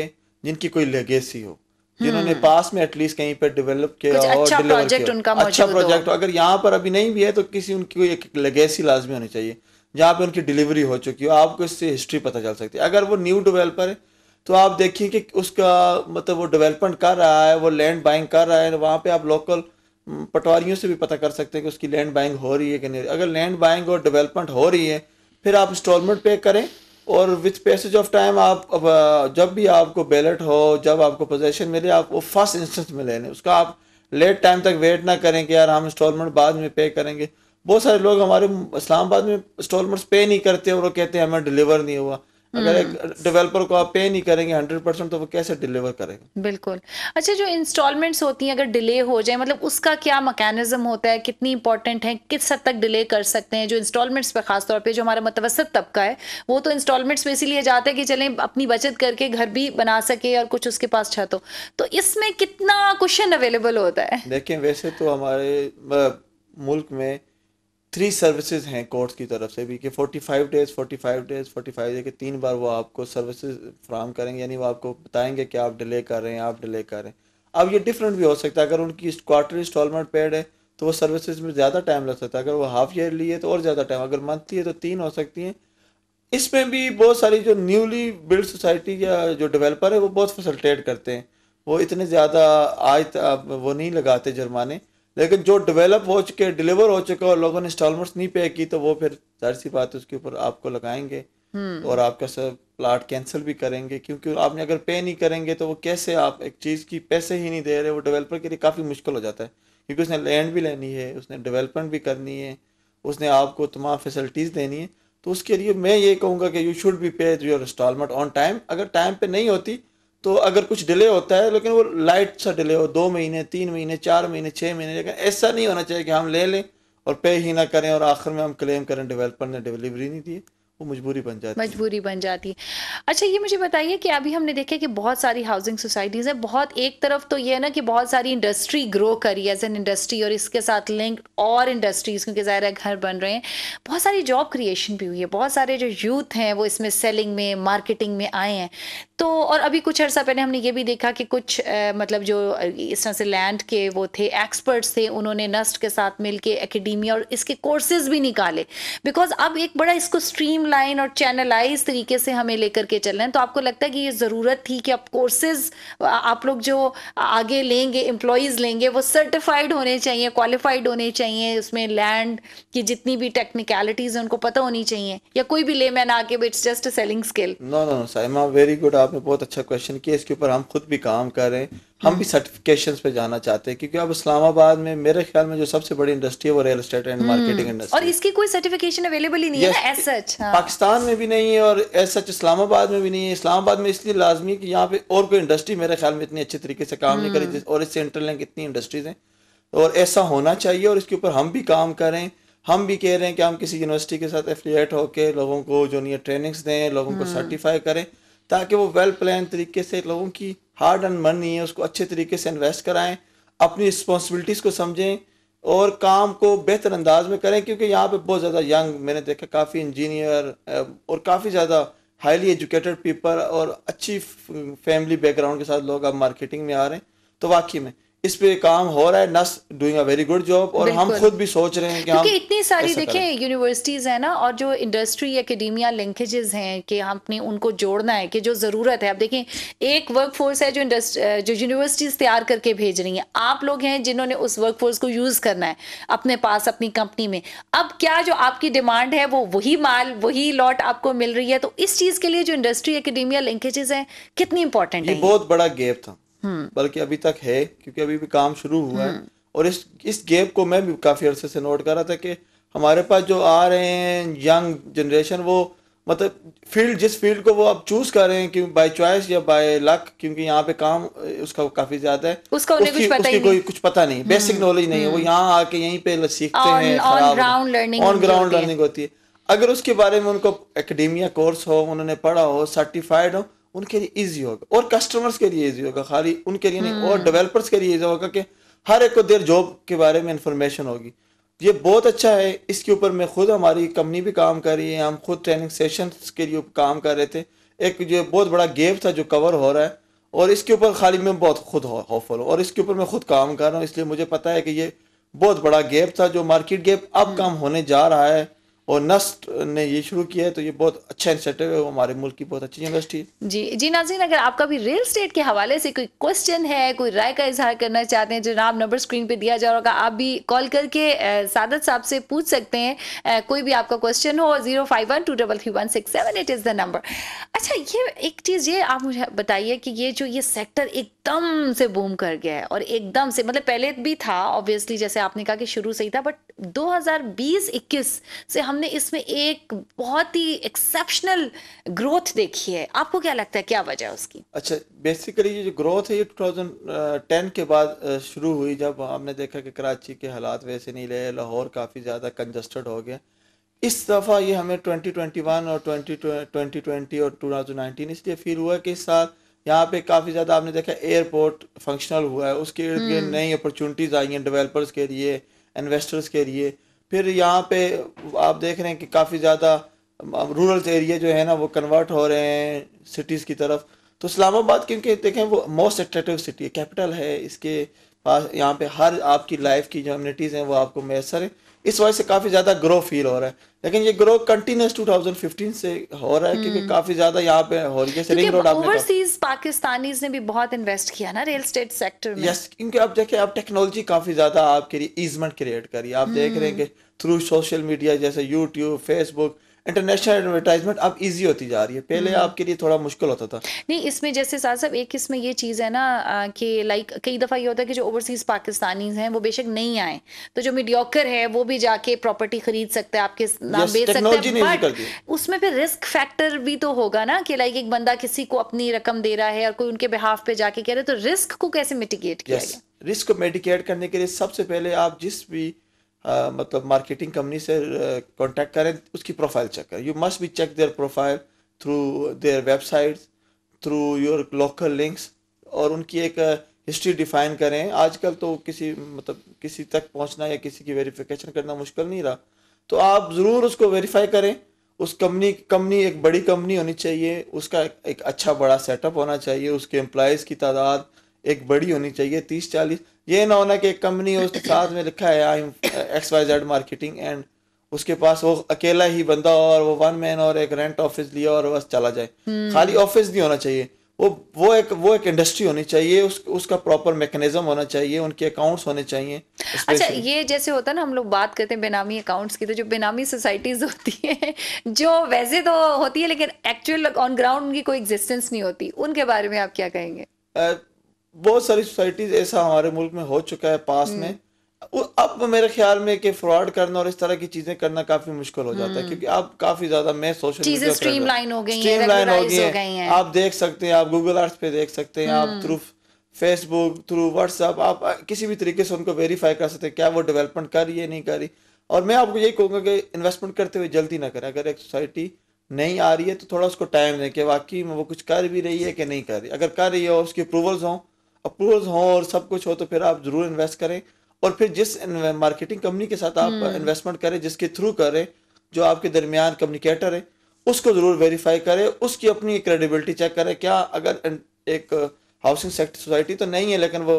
जिनकी कोई लेगेसी हो जिन्होंने हम्म। पास में एटलीस्ट कहीं पर डेवलप किया और अच्छा प्रोजेक्ट उनका अच्छा प्रोजेक्ट अगर यहाँ पर अभी नहीं भी है तो किसी उनकी कोई एक लेगेसी लाजमी होनी चाहिए जहाँ पे उनकी डिलीवरी हो चुकी हो आपको इससे हिस्ट्री पता चल सकती है अगर वो न्यू डेवलपर है तो आप देखिए कि उसका मतलब वो डेवलपमेंट कर रहा है वो लैंड बाइंग कर रहा है वहाँ पे आप लोकल पटवारियों से भी पता कर सकते हैं कि उसकी लैंड बाइंग हो रही है कि नहीं अगर लैंड बाइंग और डेवलपमेंट हो रही है फिर आप इंस्टॉलमेंट पे करें और विथ पैसेज ऑफ टाइम आप अब जब भी आपको बैलेट हो जब आपको पोजेशन मिले आप वो फर्स्ट इंस्टेंस में ले लें उसका आप लेट टाइम तक वेट ना करें कि यार हम इंस्टॉलमेंट बाद में पे करेंगे बहुत सारे लोग हमारे इस्लामाबाद में इंस्टॉलमेंट्स पे नहीं करते और वो कहते हैं हमें डिलीवर नहीं हुआ अगर एक डेवलपर हम्म। को आप पे नहीं करेंगे हंड्रेड परसेंट तो वो कैसे डिलीवर करेगा बिल्कुल अच्छा जो इंस्टॉलमेंट्स होती हैं अगर डिले हो जाए मतलब उसका क्या मैकेनिज्म होता है कितनी इंपॉर्टेंट है किस हद तक डिले कर सकते हैं जो इंस्टॉलमेंट्स पर खासतौर पर जो हमारा मतवसत तबका है वो तो इंस्टॉलमेंट्स में इसीलिए जाते हैं कि चलें अपनी बचत करके घर भी बना सके और कुछ उसके पास छत हो तो इसमें कितना क्वेश्चन अवेलेबल होता है देखिए वैसे तो हमारे मुल्क में थ्री सर्विसेज हैं कोर्ट्स की तरफ से भी कि forty five days forty five days forty five days के तीन बार वो आपको सर्विसेज फ्राहम करेंगे यानी वो आपको बताएंगे कि आप डिले कर रहे हैं आप डिले कर रहे हैं अब ये डिफरेंट भी हो सकता है अगर उनकी क्वार्टर इंस्टॉलमेंट पेड है तो वो सर्विसेज में ज़्यादा टाइम लग सकता है अगर वो हाफ ईयरली है तो और ज़्यादा टाइम अगर मंथली है तो तीन हो सकती हैं इसमें भी बहुत सारी जो न्यूली बिल्ड सोसाइटी या जो डेवलपर है वो बहुत फैसिलिटेट करते हैं वो इतने ज़्यादा आज वो नहीं लगाते जुर्माने लेकिन जो डेवलप हो चुके डिलीवर हो चुके और लोगों ने इंस्टॉलमेंट्स नहीं पे की तो वो फिर जाहिर सी बात उसके ऊपर आपको लगाएंगे हम्म। और आपका सर प्लाट कैंसिल भी करेंगे क्योंकि आपने अगर पे नहीं करेंगे तो वो कैसे आप एक चीज़ की पैसे ही नहीं दे रहे वो डेवलपर के लिए काफ़ी मुश्किल हो जाता है क्योंकि उसने लैंड भी लेनी है उसने डेवलपमेंट भी करनी है उसने आपको तमाम फैसिलिटीज़ देनी है तो उसके लिए मैं ये कहूँगा कि you should be pay your installment on time अगर टाइम पे नहीं होती तो अगर कुछ डिले होता है लेकिन वो लाइट सा डिले हो दो महीने तीन महीने चार महीने छः महीने लेकिन ऐसा नहीं होना चाहिए कि हम ले लें और पे ही ना करें और आखिर में हम क्लेम करें डेवलपर ने डिलीवरी नहीं दी वो मजबूरी बन जाती मजबूरी बन जाती है अच्छा ये मुझे बताइए कि अभी हमने देखा कि बहुत सारी हाउसिंग सोसाइटीज़ हैं बहुत एक तरफ तो ये है ना कि बहुत सारी इंडस्ट्री ग्रो करी एज एन इंडस्ट्री और इसके साथ लिंक और इंडस्ट्रीज़ क्योंकि ज़ाहिर है घर बन रहे हैं बहुत सारी जॉब क्रिएशन भी हुई है बहुत सारे जो यूथ हैं वो इसमें सेलिंग में मार्केटिंग में आए हैं तो और अभी कुछ अर्सा पहले हमने ये भी देखा कि कुछ आ, मतलब जो इस तरह से लैंड के वो थे एक्सपर्ट्स थे उन्होंने नस्ट के साथ मिलकर एकेडमी और इसके कोर्सेज भी निकाले बिकॉज अब एक बड़ा इसको स्ट्रीम लाइन और चैनलाइज तरीके से हमें लेकर के चल रहे हैं तो आपको लगता है कि ये ज़रूरत थी कि आप कोर्सेज आप लोग जो आगे लेंगे एम्प्लॉयज़ लेंगे वो सर्टिफाइड होने चाहिए क्वालिफाइड होने चाहिए उसमें लैंड की जितनी भी टेक्निकलिटीज़ है उनको पता होनी चाहिए या कोई भी ले मैन आके it's just a selling skill no no Saima very good आपने बहुत अच्छा क्वेश्चन किया इसके ऊपर हम खुद भी काम कर रहे हैं हम भी सर्टिफिकेशन पे जाना चाहते हैं क्योंकि अब इस्लामाबाद में मेरे ख्याल में जो सबसे बड़ी इंडस्ट्री है वो real estate and marketing industry और इसकी कोई सर्टिफिकेशन अवेलेबल ही नहीं yes, है सच हाँ। पाकिस्तान में भी नहीं है और एस सच इस्लामाबाद में भी नहीं है इस्लामाबाद में इसलिए लाजमी है कि यहाँ पे और कोई इंडस्ट्री मेरे ख्याल में इतनी अच्छे तरीके से काम नहीं करी हम्म। और इससे इंटरलिंक इतनी इंडस्ट्रीज हैं और ऐसा होना चाहिए और इसके ऊपर हम भी काम करें हम भी कह रहे हैं कि हम किसी यूनिवर्सिटी के साथ एफिलियट होकर लोगों को जो नहीं ट्रेनिंग्स दें लोगों को सर्टिफाई हम्म। करें ताकि वो वेल प्लान तरीके से लोगों की हार्ड एंड मनी है उसको अच्छे तरीके से इन्वेस्ट कराएं अपनी रिस्पॉन्सिबिलिटीज़ को समझें और काम को बेहतर अंदाज में करें क्योंकि यहाँ पे बहुत ज़्यादा यंग मैंने देखा काफ़ी इंजीनियर और काफ़ी ज़्यादा हाईली एजुकेटेड पीपल और अच्छी फैमिली बैकग्राउंड के साथ लोग अब मार्केटिंग में आ रहे हैं तो वाकई में इस पे काम हो रहा है नस doing a very good job और हम खुद भी सोच रहे हैं कि क्योंकि इतनी सारी देखिए यूनिवर्सिटीज है ना और जो इंडस्ट्री एकेडेमिया लिंकेजेस हैं कि हमने उनको जोड़ना है कि जो ज़रूरत है अब देखें एक वर्क फोर्स है जो इंडस्ट्री जो यूनिवर्सिटीज तैयार करके भेज रही है आप लोग हैं जिन्होंने उस वर्क फोर्स को यूज़ करना है अपने पास अपनी कंपनी में अब क्या जो आपकी डिमांड है वो वही माल वही लॉट आपको मिल रही है तो इस चीज़ के लिए जो इंडस्ट्री एकेडेमिया लिंकेजेस है कितनी इंपॉर्टेंट है बहुत बड़ा गैप था बल्कि अभी तक है क्योंकि अभी भी काम शुरू हुआ है हम्म। और इस इस गैप को मैं भी काफ़ी अरसे से नोट कर रहा था कि हमारे पास जो आ रहे हैं यंग जनरेशन वो मतलब फील्ड जिस फील्ड को वो आप चूज कर रहे हैं कि बाय चॉइस या बाय लक क्योंकि यहाँ पे काम उसका काफी ज्यादा है उसका उन्हें कुछ पता उसकी कोई कुछ पता नहीं बेसिक नॉलेज हम्म। नहीं है वो हम्म। यहाँ आके यहीं पे सीखते हैं ऑन ग्राउंड लर्निंग होती है अगर उसके बारे में उनको एकेडेमिया कोर्स हो उन्होंने पढ़ा हो सर्टिफाइड हो उनके लिए ईजी होगा और कस्टमर्स के लिए ईजी होगा खाली उनके लिए नहीं और डेवलपर्स हम्म। के लिए ईजी होगा कि हर एक को देर जॉब के बारे में इंफॉर्मेशन होगी ये बहुत अच्छा है इसके ऊपर मैं खुद हमारी कंपनी भी काम कर रही है हम खुद ट्रेनिंग सेशन के लिए काम कर रहे थे एक जो बहुत बड़ा गैप था जो कवर हो रहा है और इसके ऊपर खाली मैं बहुत खुद होपफुल हूँ और इसके ऊपर मैं खुद काम कर रहा हूँ इसलिए मुझे पता है कि ये बहुत बड़ा गैप था जो मार्केट गैप अब हम्म। कम होने जा रहा है और नस्ट ने ये शुरू किया है तो ये बहुत अच्छा इंसेटिव है वो हमारे मुल्क की बहुत अच्छी यूनिवर्सिटी है जी जी नाजीन अगर आपका भी रियल स्टेट के हवाले से कोई क्वेश्चन है कोई राय का इजहार करना चाहते हैं जनाब नंबर स्क्रीन पे दिया जा रहा होगा आप भी कॉल करके सादत साहब से पूछ सकते हैं कोई भी आपका क्वेश्चन हो zero five one two double three one six seven eight is the number अच्छा ये एक चीज़ ये आप मुझे बताइए कि ये जो ये सेक्टर एकदम से बूम कर गया है और एकदम से मतलब पहले भी था ऑब्वियसली जैसे आपने कहा कि शुरू से ही था बट दो हज़ार से हम हमने इसमें एक बहुत ही एक्सेप्शनल ग्रोथ देखी है आपको क्या लगता है क्या वजह है उसकी अच्छा बेसिकली ये जो ग्रोथ है ये 2010 के बाद शुरू हुई जब हमने देखा कि कराची के हालात वैसे नहीं रहे लाहौर काफ़ी ज़्यादा कंजस्टेड हो गया इस दफ़ा ये हमें 2021 और 2020 और 2019 इसलिए फील हुआ कि इस साल यहाँ पे काफ़ी ज़्यादा आपने देखा एयरपोर्ट फंक्शनल हुआ है उसके लिए हम्म। नई अपॉर्चुनिटीज़ आई हैं डेवलपर्स के लिए इन्वेस्टर्स के लिए फिर यहाँ पे आप देख रहे हैं कि काफ़ी ज़्यादा रूरल एरिया जो है ना वो कन्वर्ट हो रहे हैं सिटीज़ की तरफ तो इस्लामाबाद क्योंकि देखें वो मोस्ट अट्रैक्टिव सिटी है कैपिटल है इसके पास यहाँ पे हर आपकी लाइफ की जो अम्यूनिटीज़ हैं वो आपको मैसर है इस वजह से काफ़ी ज़्यादा ग्रो फील हो रहा है लेकिन ये ग्रो कंटिन्यूस 2015 से हो रहा है हम्म। क्योंकि काफ़ी ज़्यादा यहाँ पे हो रही है रिंग रोड ओवरसीज ने भी बहुत इन्वेस्ट किया ना रियल स्टेट सेक्टर में यस क्योंकि आप देखिए अब टेक्नोलॉजी काफ़ी ज़्यादा आपके लिए इजमेंट क्रिएट करी आप देख हम्म। रहे हैं कि थ्रू सोशल मीडिया जैसे यूट्यूब फेसबुक इंटरनेशनल एडवर्टाइजमेंट अब इजी होती जा रही है पहले हम्म। आपके लिए थोड़ा मुश्किल होता था नहीं इसमें जैसे साथ साहब एक इसमें ये चीज़ है ना कि लाइक कई दफ़ा ये होता है कि जो ओवरसीज़ पाकिस्तानी हैं वो बेशक नहीं आए तो जो मीडियोकर है वो भी जाके प्रॉपर्टी खरीद सकते हैं आपके नाम बेच सकते हैं उसमें फिर रिस्क फैक्टर भी तो होगा ना कि लाइक एक बंदा किसी को अपनी रकम दे रहा है और कोई उनके बिहाफ पे जाके कह रहे तो रिस्क को कैसे मिटिगेट किया गया रिस्क को मेडिकेट करने के लिए सबसे पहले आप जिस भी हाँ, मतलब मार्केटिंग कंपनी से कॉन्टैक्ट करें उसकी प्रोफाइल चेक करें you must be check their profile through their website through your local links और उनकी एक हिस्ट्री डिफाइन करें आजकल तो किसी मतलब किसी तक पहुंचना या किसी की वेरिफिकेशन करना मुश्किल नहीं रहा तो आप ज़रूर उसको वेरीफाई करें उस कंपनी कंपनी एक बड़ी कंपनी होनी चाहिए उसका एक, एक अच्छा बड़ा सेटअप होना चाहिए उसके एम्प्लॉयज़ की तादाद एक बड़ी होनी चाहिए तीस चालीस ये ना होना कि एक कंपनी उस साथ में लिखा है I X Y Z marketing and उसके पास वो अकेला ही बंदा हो और वो वन मैन और एक रेंट ऑफिस लिया और बस चला जाए हम्म। खाली ऑफिस नहीं होना चाहिए वो वो एक वो एक इंडस्ट्री होनी चाहिए उस, उसका प्रॉपर मैकेनिज्म होना चाहिए उनके अकाउंट्स होने चाहिए अच्छा ये जैसे होता है ना हम लोग बात करते हैं बेनामी अकाउंट्स की तो जो बेनामी सोसाइटीज [laughs] होती है जो वैसे तो होती है लेकिन एक्चुअल ऑन ग्राउंड उनकी कोई एग्जिस्टेंस नहीं होती उनके बारे में आप क्या कहेंगे बहुत सारी सोसाइटीज ऐसा हमारे मुल्क में हो चुका है पास में अब मेरे ख्याल में कि फ्रॉड करना और इस तरह की चीजें करना काफी मुश्किल हो जाता है हम्म। क्योंकि आप काफी ज्यादा मैं सोशल चीजें स्ट्रीमलाइन हो गई स्ट्रीमलाइन हो गई है आप देख सकते हैं आप गूगल अर्थ पे देख सकते हैं आप थ्रू फेसबुक थ्रू व्हाट्सअप आप किसी भी तरीके से उनको वेरीफाई कर सकते हैं क्या वो डेवलपमेंट कर रही है नहीं कर रही और मैं आपको यही कहूंगा कि इन्वेस्टमेंट करते हुए जल्दी ना करें अगर एक सोसाइटी नहीं आ रही है तो थोड़ा उसको टाइम दें कि वाकई में वो कुछ कर भी रही है कि नहीं कर रही अगर कर रही है उसकी अप्रूवल्स हों अप्रूवल्स हों और सब कुछ हो तो फिर आप जरूर इन्वेस्ट करें और फिर जिस मार्केटिंग कंपनी के साथ आप इन्वेस्टमेंट हम्म। करें जिसके थ्रू करें जो आपके दरमियान कम्युनिकेटर है उसको ज़रूर वेरीफाई करें उसकी अपनी क्रेडिबिलिटी चेक करें क्या अगर एक हाउसिंग सेक्टर सोसाइटी तो नहीं है लेकिन वो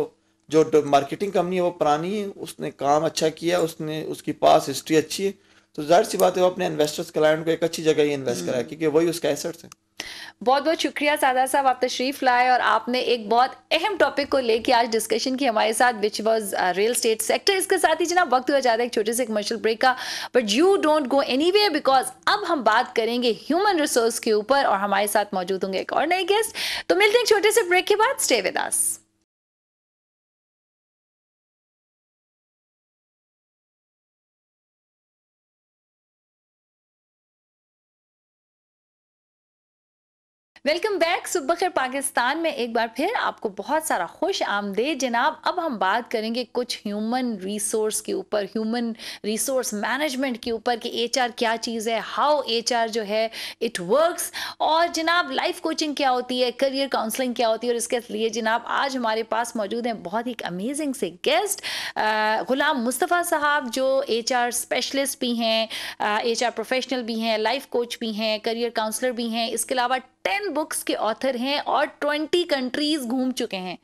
जो मार्केटिंग कंपनी है वो पुरानी है उसने काम अच्छा किया उसने उसकी पास हिस्ट्री अच्छी है तो जाहिर सी बात है वो अपने इन्वेस्टर्स क्लाइंट को एक अच्छी जगह ही इन्वेस्ट कराए हम्म। क्योंकि वही उसका एसेट्स है बहुत बहुत शुक्रिया सादा साहब आप तशरीफ लाए और आपने एक बहुत अहम टॉपिक को लेके आज डिस्कशन की हमारे साथ which was real estate sector इसके साथ ही जनाब वक्त हुआ जाता है एक छोटे से कमर्शियल ब्रेक का but you don't go any way because अब हम बात करेंगे ह्यूमन रिसोर्स के ऊपर और हमारे साथ मौजूद होंगे एक और नए गेस्ट तो मिलते हैं छोटे से ब्रेक के बाद स्टे विद वेलकम बैक सुबह खैर पाकिस्तान में एक बार फिर आपको बहुत सारा खुश आमदे जनाब अब हम बात करेंगे कुछ ह्यूमन रिसोर्स के ऊपर ह्यूमन रिसोर्स मैनेजमेंट के ऊपर कि एचआर क्या चीज़ है हाउ एचआर जो है इट वर्क्स और जनाब लाइफ कोचिंग क्या होती है करियर काउंसलिंग क्या होती है और इसके लिए जनाब आज हमारे पास मौजूद हैं बहुत ही अमेजिंग से गेस्ट गुलाम मुस्तफ़ा साहब जो एच स्पेशलिस्ट भी हैं एच प्रोफेशनल भी हैं लाइफ कोच भी हैं करियर काउंसलर भी हैं इसके अलावा टेन बुक्स के ऑथर हैं और ट्वेंटी कंट्रीज घूम चुके हैं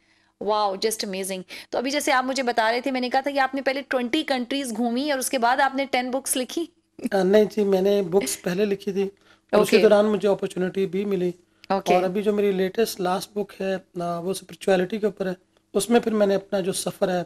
वाओ जस्ट अमेजिंग तो अभी जैसे आप मुझे बता रहे थे मैंने कहा था कि आपने पहले ट्वेंटी कंट्रीज घूमी और उसके बाद आपने टेन बुक्स लिखी नहीं जी मैंने बुक्स पहले लिखी थी okay. उसके दौरान मुझे अपॉर्चुनिटी भी मिली okay. और अभी जो मेरी लेटेस्ट लास्ट बुक है वो स्पिरिचुअलिटी के ऊपर है उसमें फिर मैंने अपना जो सफ़र है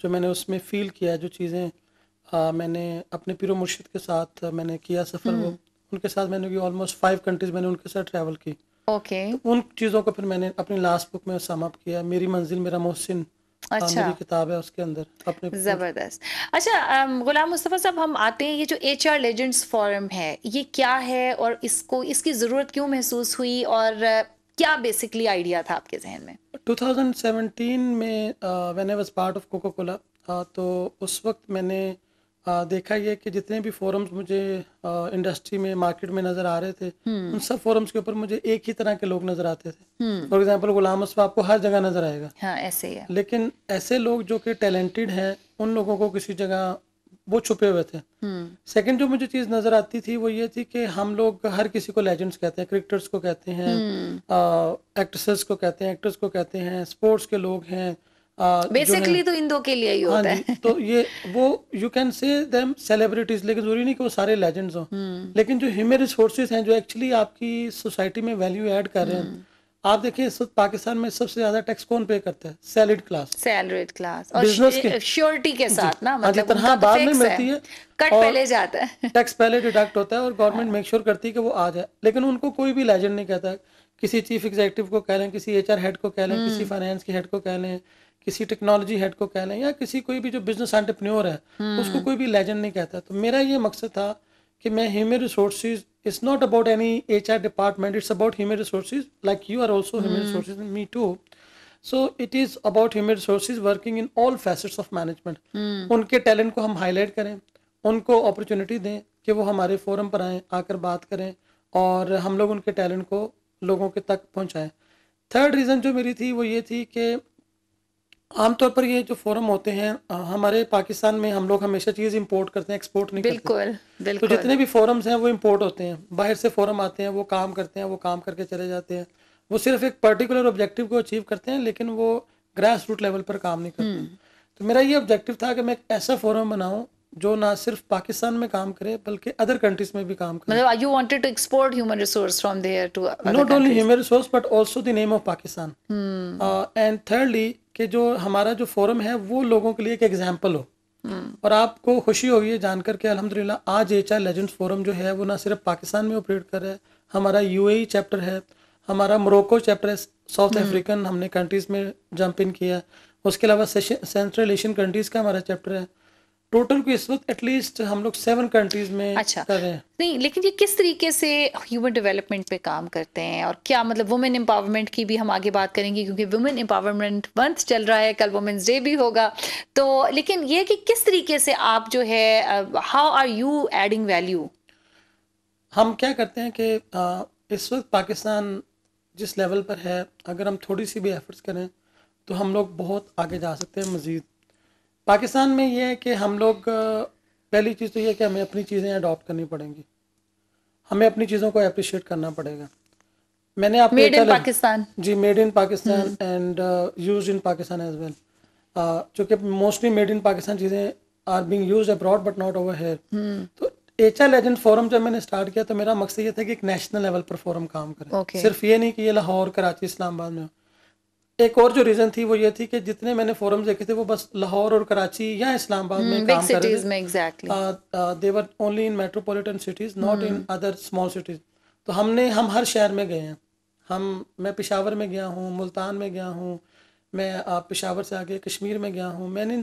जो मैंने उसमें फील किया है जो चीज़ें मैंने अपने पीर मुर्शिद के साथ मैंने किया सफ़र हम्म। वो उनके साथ मैंने भी ऑलमोस्ट फाइव कंट्रीज मैंने उनके साथ ट्रैवल की ओके okay. तो उन चीज़ों को फिर मैंने अपनी लास्ट बुक में सम अप किया मेरी मंजिल मेरा मोहसिन हाँ, अच्छा मेरी किताब है उसके अंदर अपने जबरदस्त अच्छा गुलाम मुस्तफ़ा साहब हम आते हैं ये जो एच आर लेजेंड्स फॉरम है ये क्या है और इसको इसकी ज़रूरत क्यों महसूस हुई और क्या बेसिकली आइडिया था आपके जहन में 2017 में when I was part of Coca Cola तो उस वक्त मैंने देखा यह कि जितने भी फोरम्स मुझे आ, इंडस्ट्री में मार्केट में नजर आ रहे थे हम्म। उन सब फोरम्स के ऊपर मुझे एक ही तरह के लोग नजर आते थे फॉर एग्जाम्पल हम्म। गुलाम असफा आपको हर जगह नजर आएगा हाँ, ऐसे ही लेकिन ऐसे लोग जो कि टैलेंटेड हैं उन लोगों को किसी जगह वो छुपे हुए थे सेकंड हम्म। जो मुझे चीज नजर आती थी वो ये थी कि हम लोग हर किसी को लेजेंड्स कहते हैं क्रिकेटर्स को कहते हैं एक्ट्रेसेस को कहते हैं एक्टर्स को कहते हैं स्पोर्ट्स के लोग हैं बेसिकली तो इन दो के लिए ही हाँ होता है तो ये वो you can say them celebrities लेकिन जरूरी नहीं कि वो सारे लेजेंड्स हों हम्म। लेकिन जो ह्यूमन रिसोर्सेज हैं जो एक्चुअली आपकी सोसाइटी में वैल्यू ऐड कर रहे हैं हम्म। आप देखिए इस वक्त पाकिस्तान में सबसे ज्यादा टैक्स कौन पे करता है सैलरीड क्लास सैलरीड क्लास और बिजनेस के श्योरिटी eh, के साथ ना हाँ मतलब तरह तो बाद में मिलती है कट पहले जाता है टैक्स [laughs] पहले डिडक्ट होता है और गवर्नमेंट मेक श्योर करती है कि वो आ जाए लेकिन उनको कोई भी लेजेंड नहीं कहता किसी चीफ एग्जीक्यूटिव को कह लें किसी एचआर हेड को कह लें हम्म। किसी फाइनेंस के हेड को कह लें किसी टेक्नोलॉजी हेड को कह लें या किसी कोई भी जो बिजनेस एंटरप्रेन्योर है हम्म। उसको कोई भी लेजेंड नहीं कहता तो मेरा ये मकसद था कि मैं human resources it's not about any H R department it's about human resources like you are also human resources me too so it is about human resources working in all facets of management उनके talent को हम highlight करें उनको opportunity दें कि वो हमारे forum पर आएँ आकर बात करें और हम लोग उनके टैलेंट को लोगों के तक पहुँचाएं थर्ड रीज़न जो मेरी थी वो ये थी कि आमतौर पर ये जो फोरम होते हैं हमारे पाकिस्तान में हम लोग हमेशा चीज़ इंपोर्ट करते हैं एक्सपोर्ट नहीं बिल्कुल, करते बिल्कुल तो जितने भी फोरम्स हैं वो इंपोर्ट होते हैं बाहर से फोरम आते हैं वो काम करते हैं वो काम करके चले जाते हैं वो सिर्फ एक पर्टिकुलर ऑब्जेक्टिव को अचीव करते हैं लेकिन वो ग्रास रूट लेवल पर काम नहीं करते हम्म। तो मेरा ये ऑब्जेक्टिव था कि मैं एक ऐसा फोरम बनाऊँ जो ना सिर्फ पाकिस्तान में काम करे बल्कि अदर कंट्रीज में भी काम करे not only human resource but also the name of Pakistan and thirdly कि जो हमारा जो फोरम है वो लोगों के लिए एक एग्जाम्पल हो और आपको खुशी होगी जानकर के ला आज एच आई लेजेंड्स फोरम जो है वो ना सिर्फ पाकिस्तान में ऑपरेट कर रहा है हमारा यू चैप्टर e है हमारा मोरक्को चैप्टर है साउथ अफ्रीकन हम्म। हमने कंट्रीज़ में जंप इन किया उसके अलावा सेंट्रल एशियन कंट्रीज़ का हमारा चैप्टर है टोटल को इस वक्त एटलीस्ट हम लोग सेवन कंट्रीज में अच्छा कर रहे हैं नहीं लेकिन ये किस तरीके से ह्यूमन डेवलपमेंट पे काम करते हैं और क्या मतलब वुमेन एम्पावरमेंट की भी हम आगे बात करेंगे क्योंकि वुमेन एम्पावरमेंट मंथ चल रहा है कल वुमेन्स डे भी होगा तो लेकिन ये कि किस तरीके से आप जो है how are you adding value हम क्या करते हैं कि इस वक्त पाकिस्तान जिस लेवल पर है अगर हम थोड़ी सी भी एफर्ट्स करें तो हम लोग बहुत आगे जा सकते हैं मज़ीद पाकिस्तान में ये है कि हम लोग पहली चीज़ तो ये है कि हमें अपनी चीज़ें अडॉप्ट करनी पड़ेंगी हमें अपनी चीज़ों को अप्रिशिएट करना पड़ेगा मैंने आप मेड इन पाकिस्तान जी made in Pakistan and use in Pakistan as well चूँकि मोस्टली मेड इन पाकिस्तान चीज़ें are being use abroad but not over here तो एच आर लेजेंड फोरम जब मैंने स्टार्ट किया तो मेरा मकसद ये था कि एक नेशनल लेवल पर फोरम काम करें okay. सिर्फ ये नहीं कि ये लाहौर कराची इस्लामाबाद में हो एक और जो रीजन थी वो ये थी कि जितने मैंने फोरम देखे थे वो बस लाहौर और कराची या इस्लामाबाद में हम्म, काम कर रहे थे they were only in metropolitan cities not in other small cities तो हमने हम हर शहर में गए हैं हम मैं पिशावर में गया हूँ मुल्तान में गया हूँ मैं पिशावर से आगे कश्मीर में गया हूँ मैंने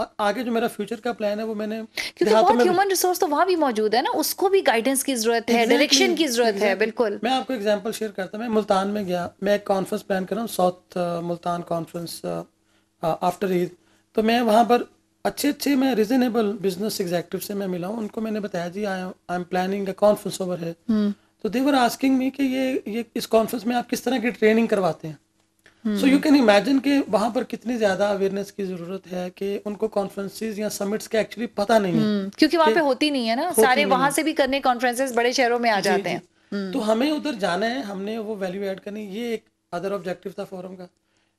आगे जो मेरा फ्यूचर का प्लान है वो मैंने क्योंकि तो बहुत ह्यूमन रिसोर्स तो वहाँ भी मौजूद है ना उसको भी गाइडेंस की जरूरत है डायरेक्शन की जरूरत है बिल्कुल मैं आपको एग्जांपल शेयर करता हूँ मैं मुल्तान में गया मैं एक कॉन्फ्रेंस प्लान कर रहा हूँ south uh, Multan conference after Eid तो मैं वहाँ पर अच्छे अच्छे मैं रिजनेबल बिजनेस एग्जेक्टिव से मैं मिला हूँ उनको मैंने बताया जी I I am planning conference over है तो देवर आस्किंग मी कि ये ये इस कॉन्फ्रेंस में आप किस तरह की ट्रेनिंग करवाते हैं सो यू कैन इमेजिन कि वहाँ पर कितनी ज्यादा अवेयरनेस की जरूरत है कि उनको कॉन्फ्रेंसिस या समिट्स का एक्चुअली पता नहीं है हम्म, क्योंकि वहाँ पे होती नहीं है ना सारे वहाँ से भी करने कॉन्फ्रेंसेस बड़े शहरों में आ जाते हैं हम्म। तो हमें उधर जाना है हमने वो वैल्यू एड करनी ये एक अदर ऑब्जेक्टिव था फोरम का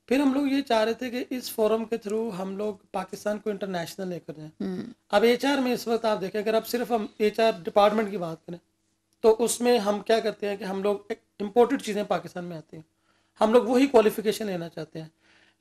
फिर हम लोग ये चाह रहे थे कि इस फोरम के थ्रू हम लोग पाकिस्तान को इंटरनेशनल लेकर जाए हम्म। अब एच में इस वक्त आप देखें अगर आप सिर्फ हम एच डिपार्टमेंट की बात करें तो उसमें हम क्या करते हैं कि हम लोग इम्पोर्टेड चीज़ें पाकिस्तान में आती हैं हम लोग वही क्वालिफिकेशन लेना चाहते हैं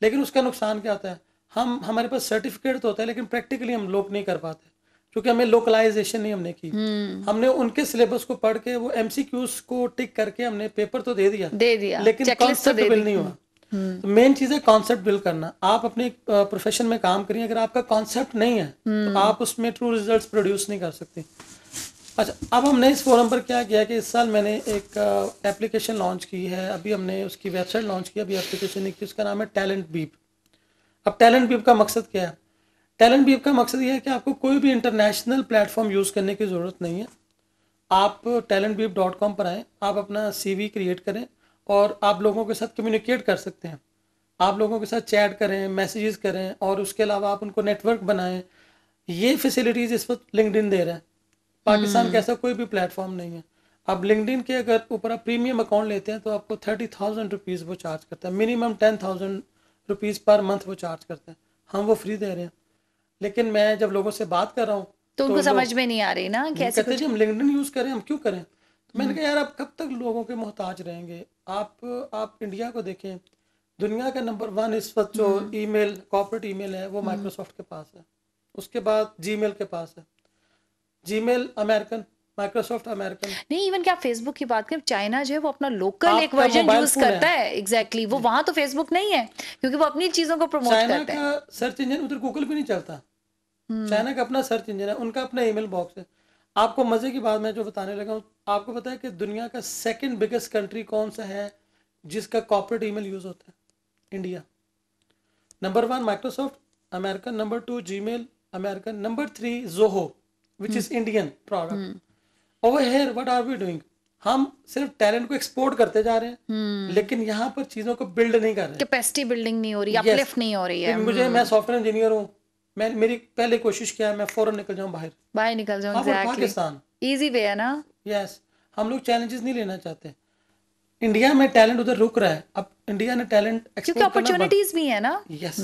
लेकिन उसका नुकसान क्या होता है हम हमारे पास सर्टिफिकेट तो होता है लेकिन प्रैक्टिकली हम लोग नहीं कर पाते क्योंकि हमें लोकलाइजेशन नहीं हमने की हम्म। हमने उनके सिलेबस को पढ़ के वो एमसीक्यूज को टिक करके हमने पेपर तो दे दिया दे दिया लेकिन कॉन्सेप्ट तो बिल नहीं हुआ हम्म। तो मेन चीज है कॉन्सेप्ट बिल करना आप अपने प्रोफेशन में काम करिए अगर आपका कॉन्सेप्ट नहीं है तो हम्म। आप उसमें ट्रू रिजल्ट प्रोड्यूस नहीं कर सकते अच्छा अब हमने इस फोरम पर क्या किया कि इस साल मैंने एक एप्लीकेशन लॉन्च की है अभी हमने उसकी वेबसाइट लॉन्च की अभी एप्लीकेशन की उसका नाम है टैलेंट बीप अब टैलेंट बीप का मकसद क्या है टैलेंट बीप का मकसद यह है कि आपको कोई भी इंटरनेशनल प्लेटफॉर्म यूज़ करने की ज़रूरत नहीं है आप टैलेंट बीप डॉट कॉम पर आएँ आप अपना सी क्रिएट करें और आप लोगों के साथ कम्युनिकेट कर सकते हैं आप लोगों के साथ चैट करें मैसेजेस करें और उसके अलावा आप उनको नेटवर्क बनाएं ये फैसिलिटीज़ इस वक्त लिंकड दे रहे हैं पाकिस्तान हम्म। का ऐसा कोई भी प्लेटफॉर्म नहीं है आप लिंकडिन के अगर ऊपर आप प्रीमियम अकाउंट लेते हैं तो आपको थर्टी थाउजेंड रुपीज़ वो चार्ज करता है minimum ten thousand rupees per month वो चार्ज करते हैं हम वो फ्री दे रहे हैं लेकिन मैं जब लोगों से बात कर रहा हूँ तो, तो उनको समझ में नहीं आ रही ना कैसे कहते जी हम लिंकडिन यूज़ करें हम क्यों करें तो मैंने हम्म। कहा यार आप कब तक लोगों के मोहताज रहेंगे आप आप इंडिया को देखें दुनिया का नंबर वन इस वक्त जो ईमेल कॉर्पोरेट ईमेल है वो माइक्रोसॉफ्ट हम्म। के पास है उसके बाद जीमेल के पास है जीमेल अमेरिकन माइक्रोसॉफ्ट अमेरिकन नहीं इवन क्या फेसबुक की बात करें चाइना जो है वो अपना लोकल एक वर्जन यूज करता है एग्जैक्टली exactly. वो वहां तो फेसबुक नहीं है क्योंकि वो अपनी चीजों को प्रमोट करता है चाइना का सर्च इंजन उधर गूगल भी नहीं चलता चाइना हम्म। का अपना सर्च इंजन है उनका अपना ईमेल बॉक्स है आपको मजे की बात मैं जो बताने लगा हूँ आपको पता है कि दुनिया का सेकेंड बिगेस्ट कंट्री कौन सा है जिसका कॉपरेट ईमेल यूज होता है India number one Microsoft American number two Gmail American number three Zoho which is Indian product over here what are we doing हम सिर्फ टैलेंट को एक्सपोर्ट करते जा रहे हैं hmm. लेकिन यहाँ पर चीजों को बिल्ड नहीं कर रहे कैपेसिटी बिल्डिंग नहीं हो रही yes. अपलिफ्ट नहीं हो रही है मुझे hmm. मैं सॉफ्टवेयर इंजीनियर हूँ मैं मेरी पहले कोशिश किया है मैं फॉरन निकल जाऊँ बाहर बाहर निकल जाऊँ हाँ, exactly. पाकिस्तान इजी वे है ना यस yes. हम लोग चैलेंजेस नहीं लेना चाहते इंडिया में टैलेंट उधर रुक रहा है अब इंडिया ने टैलेंट क्योंकि अपॉर्चुनिटीज भी है ना यस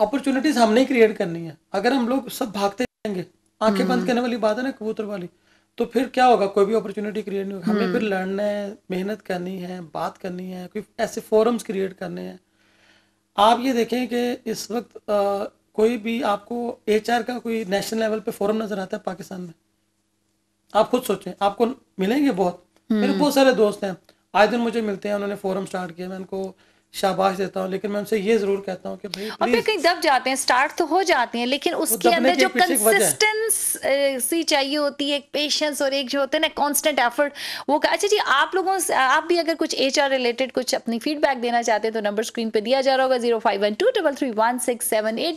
अपॉर्चुनिटीज hmm. हमने क्रिएट करनी है अगर हम लोग सब भागते जाएंगे आंखें बंद हम्म। करने वाली बात है ना कबूतर वाली तो फिर क्या होगा कोई भी अपॉर्चुनिटी क्रिएट नहीं होगी हमें फिर हम्म। लड़ना है मेहनत करनी है बात करनी है कोई ऐसे फोरम्स क्रिएट करने हैं आप ये देखें कि इस वक्त आ, कोई भी आपको एच का कोई नेशनल लेवल पे फोरम नजर आता है पाकिस्तान में आप खुद सोचें आपको मिलेंगे बहुत मेरे हम्म। बहुत सारे दोस्त हैं आए दिन मुझे मिलते हैं उन्होंने फोरम स्टार्ट किया मैं उनको शाबाश देता हूँ लेकिन मैं उनसे ये जरूर कहता हूँ कि भाई कहीं दब जाते हैं स्टार्ट तो हो जाती है लेकिन उसके अंदर जो कंसिस्टेंसी चाहिए होती है एक पेशेंस और एक जो होते हैं ना कांस्टेंट एफर्ट वो अच्छा जी आप लोगों से आप भी अगर कुछ एच रिलेटेड कुछ अपनी फीडबैक देना चाहते हैं तो नंबर स्क्रीन पर दिया जा रहा होगा जीरो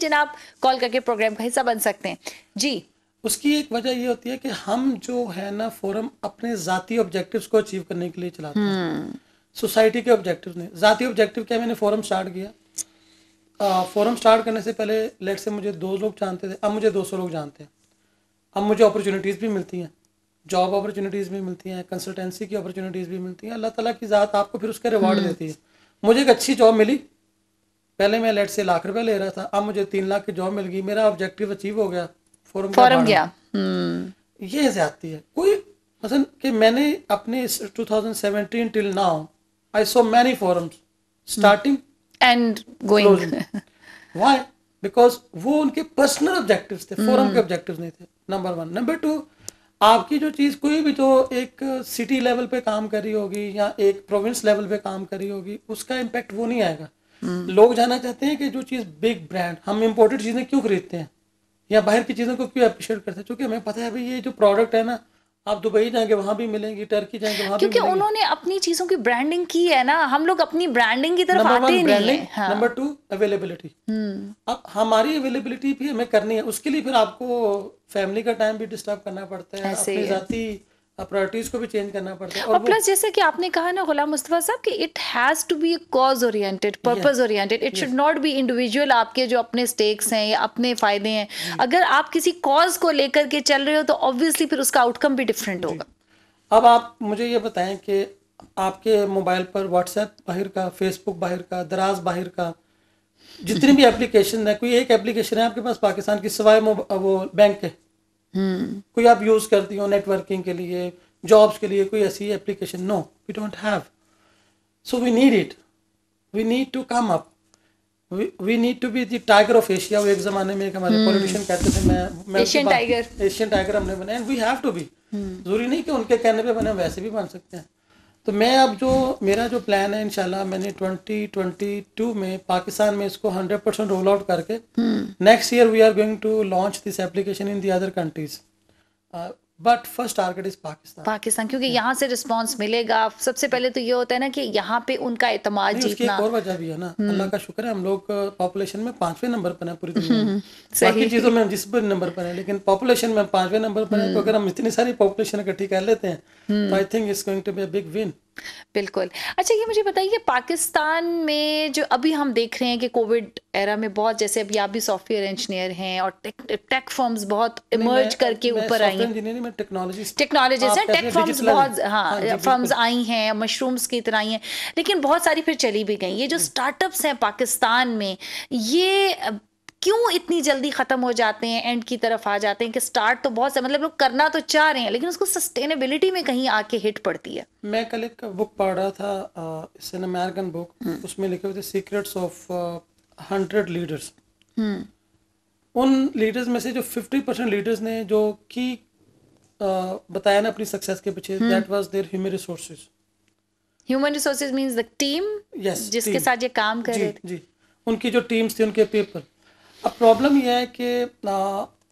जनाब कॉल करके प्रोग्राम का हिस्सा बन सकते हैं जी उसकी एक वजह ये होती है कि हम जो है ना फोरम अपने जाती ऑब्जेक्टिव्स को अचीव करने के लिए चलाते हैं हम्म। सोसाइटी के ऑब्जेक्टिव ने ज़ाती ऑब्जेक्टिव क्या मैंने फोरम स्टार्ट किया फोरम स्टार्ट करने से पहले लेट से मुझे दो लोग जानते थे अब मुझे दो सौ लोग जानते हैं अब मुझे अपॉर्चुनिटीज़ भी मिलती हैं जॉब अपॉर्चुनिटीज़ भी मिलती हैं कंसल्टेंसी की अपॉर्चुनिटीज़ भी मिलती हैं अल्लाह ताला की ज़ात आपको फिर उसका रिवार्ड हम्म। देती है मुझे एक अच्छी जॉब मिली पहले मैं लेट से लाख रुपए ले रहा था अब मुझे तीन लाख की जॉब मिल गई मेरा ऑब्जेक्टिव अचीव हो गया फॉरम फॉरम गया हम्म। ये ज्यादा है कोई मतलब कि मैंने अपने 2017 till now I saw many forums starting hmm. and going. [laughs] Why? Because वो उनके पर्सनल ऑब्जेक्टिव्स थे फोरम hmm. के ऑब्जेक्टिव्स नहीं थे नंबर वन नंबर टू आपकी जो चीज़ कोई भी जो एक सिटी लेवल पे काम कर रही होगी या एक प्रोविंस लेवल पे काम कर रही होगी उसका इम्पैक्ट वो नहीं आएगा hmm. लोग जानना चाहते हैं कि जो चीज़ बिग ब्रांड हम इम्पोर्टेड चीज़ें क्यों खरीदते हैं या बाहर की चीज़ों को क्यों अप्रिशिएट करते हैं क्योंकि हमें पता है भाई ये जो प्रोडक्ट है ना आप दुबई जाएंगे वहाँ भी मिलेंगी टर्की जाएंगे वहाँ क्योंकि उन्होंने अपनी चीजों की ब्रांडिंग की है ना हम लोग अपनी ब्रांडिंग की तरफ आते ही नहीं नंबर टू अवेलेबिलिटी अब हमारी अवेलेबिलिटी भी हमें करनी है उसके लिए फिर आपको फैमिली का टाइम भी डिस्टर्ब करना पड़ता है अपनी जाती प्रायोरिटीज को भी चेंज करना पड़ता है और, प्लस जैसे कि आपने कहा ना गुलाम मुस्तफा साहब कि it has to be cause oriented purpose oriented it should not be individual आपके जो अपने स्टेक्स हैं या अपने फायदे हैं अगर आप किसी कॉज को लेकर के चल रहे हो तो ऑब्वियसली फिर उसका आउटकम भी डिफरेंट होगा अब आप मुझे ये बताएं कि आपके मोबाइल पर व्हाट्सएप बाहर का फेसबुक बाहर का दराज बाहर का जितनी भी एप्लीकेशन है कोई एक एप्लीकेशन है आपके पास पाकिस्तान की सिवाय वो बैंक के हम्म। कोई आप यूज़ करती हो नेटवर्किंग के लिए जॉब्स के लिए कोई ऐसी application no we don't have so we need it we need to come up we need to be the tiger of Asia वो एक जमाने में एक हमारे पॉलिटिशियन हम्म। कहते थे मैं एशियन टाइगर एशियन टाइगर हमने बनाया and we have to be जरूरी नहीं कि उनके कहने पे बने वैसे भी बन सकते हैं तो मैं अब जो मेरा जो प्लान है इनशाला मैंने 2022 में पाकिस्तान में इसको 100 परसेंट रोल आउट करके next year we are going to launch this application in the other countries but first target is Pakistan Pakistan क्योंकि यहाँ से रिस्पॉन्स मिलेगा सबसे पहले तो ये होता है ना कि यहाँ पे उनका एतमाद जीतना एक और वजह भी है ना हम्म। अल्लाह का शुक्र है हम लोग पॉपुलेशन में पांचवे नंबर पर है पूरी दुनिया [laughs] बाकी चीजों में हम जिस नंबर पर है लेकिन पॉपुलेशन में पांचवे नंबर पर है तो हम्म। अगर हम इतनी सारी पॉपुलेशन इकट्ठी कर लेते हैं तो I think it's going to be a big win बिल्कुल अच्छा ये मुझे बताइए पाकिस्तान में जो अभी हम देख रहे हैं कि कोविड एरा में बहुत जैसे अभी आप भी सॉफ्टवेयर इंजीनियर हैं और टेक टेक फर्म्स बहुत इमर्ज करके ऊपर आई हैं टेक्नोलॉजीज हैं टेक फर्म्स बहुत हाँ फर्म्स हाँ, आई हैं मशरूम्स की तरह आई हैं लेकिन बहुत सारी फिर चली भी गई ये जो स्टार्टअप्स हैं पाकिस्तान में ये क्यों इतनी जल्दी ख़त्म हो जाते हैं एंड की तरफ आ जाते हैं कि स्टार्ट तो बहुत से मतलब लोग करना तो चाह रहे हैं लेकिन उसको सस्टेनेबिलिटी में कहीं आके हिट पड़ती है मैं कल एक बुक पढ़ रहा था इट्स एन अमेरिकन बुक उसमें लिखे हुए थे सीक्रेट्स ऑफ हंड्रेड लीडर्स उन लीडर्स में से जो फिफ्टी परसेंट लीडर्स ने जो की बताया ना अपनी सक्सेस के पीछे that was their human resources human resources means the team yes जिसके साथ ये काम कर रहे थे जी उनकी जो टीम्स थी उनके पेपर अब प्रॉब्लम यह है कि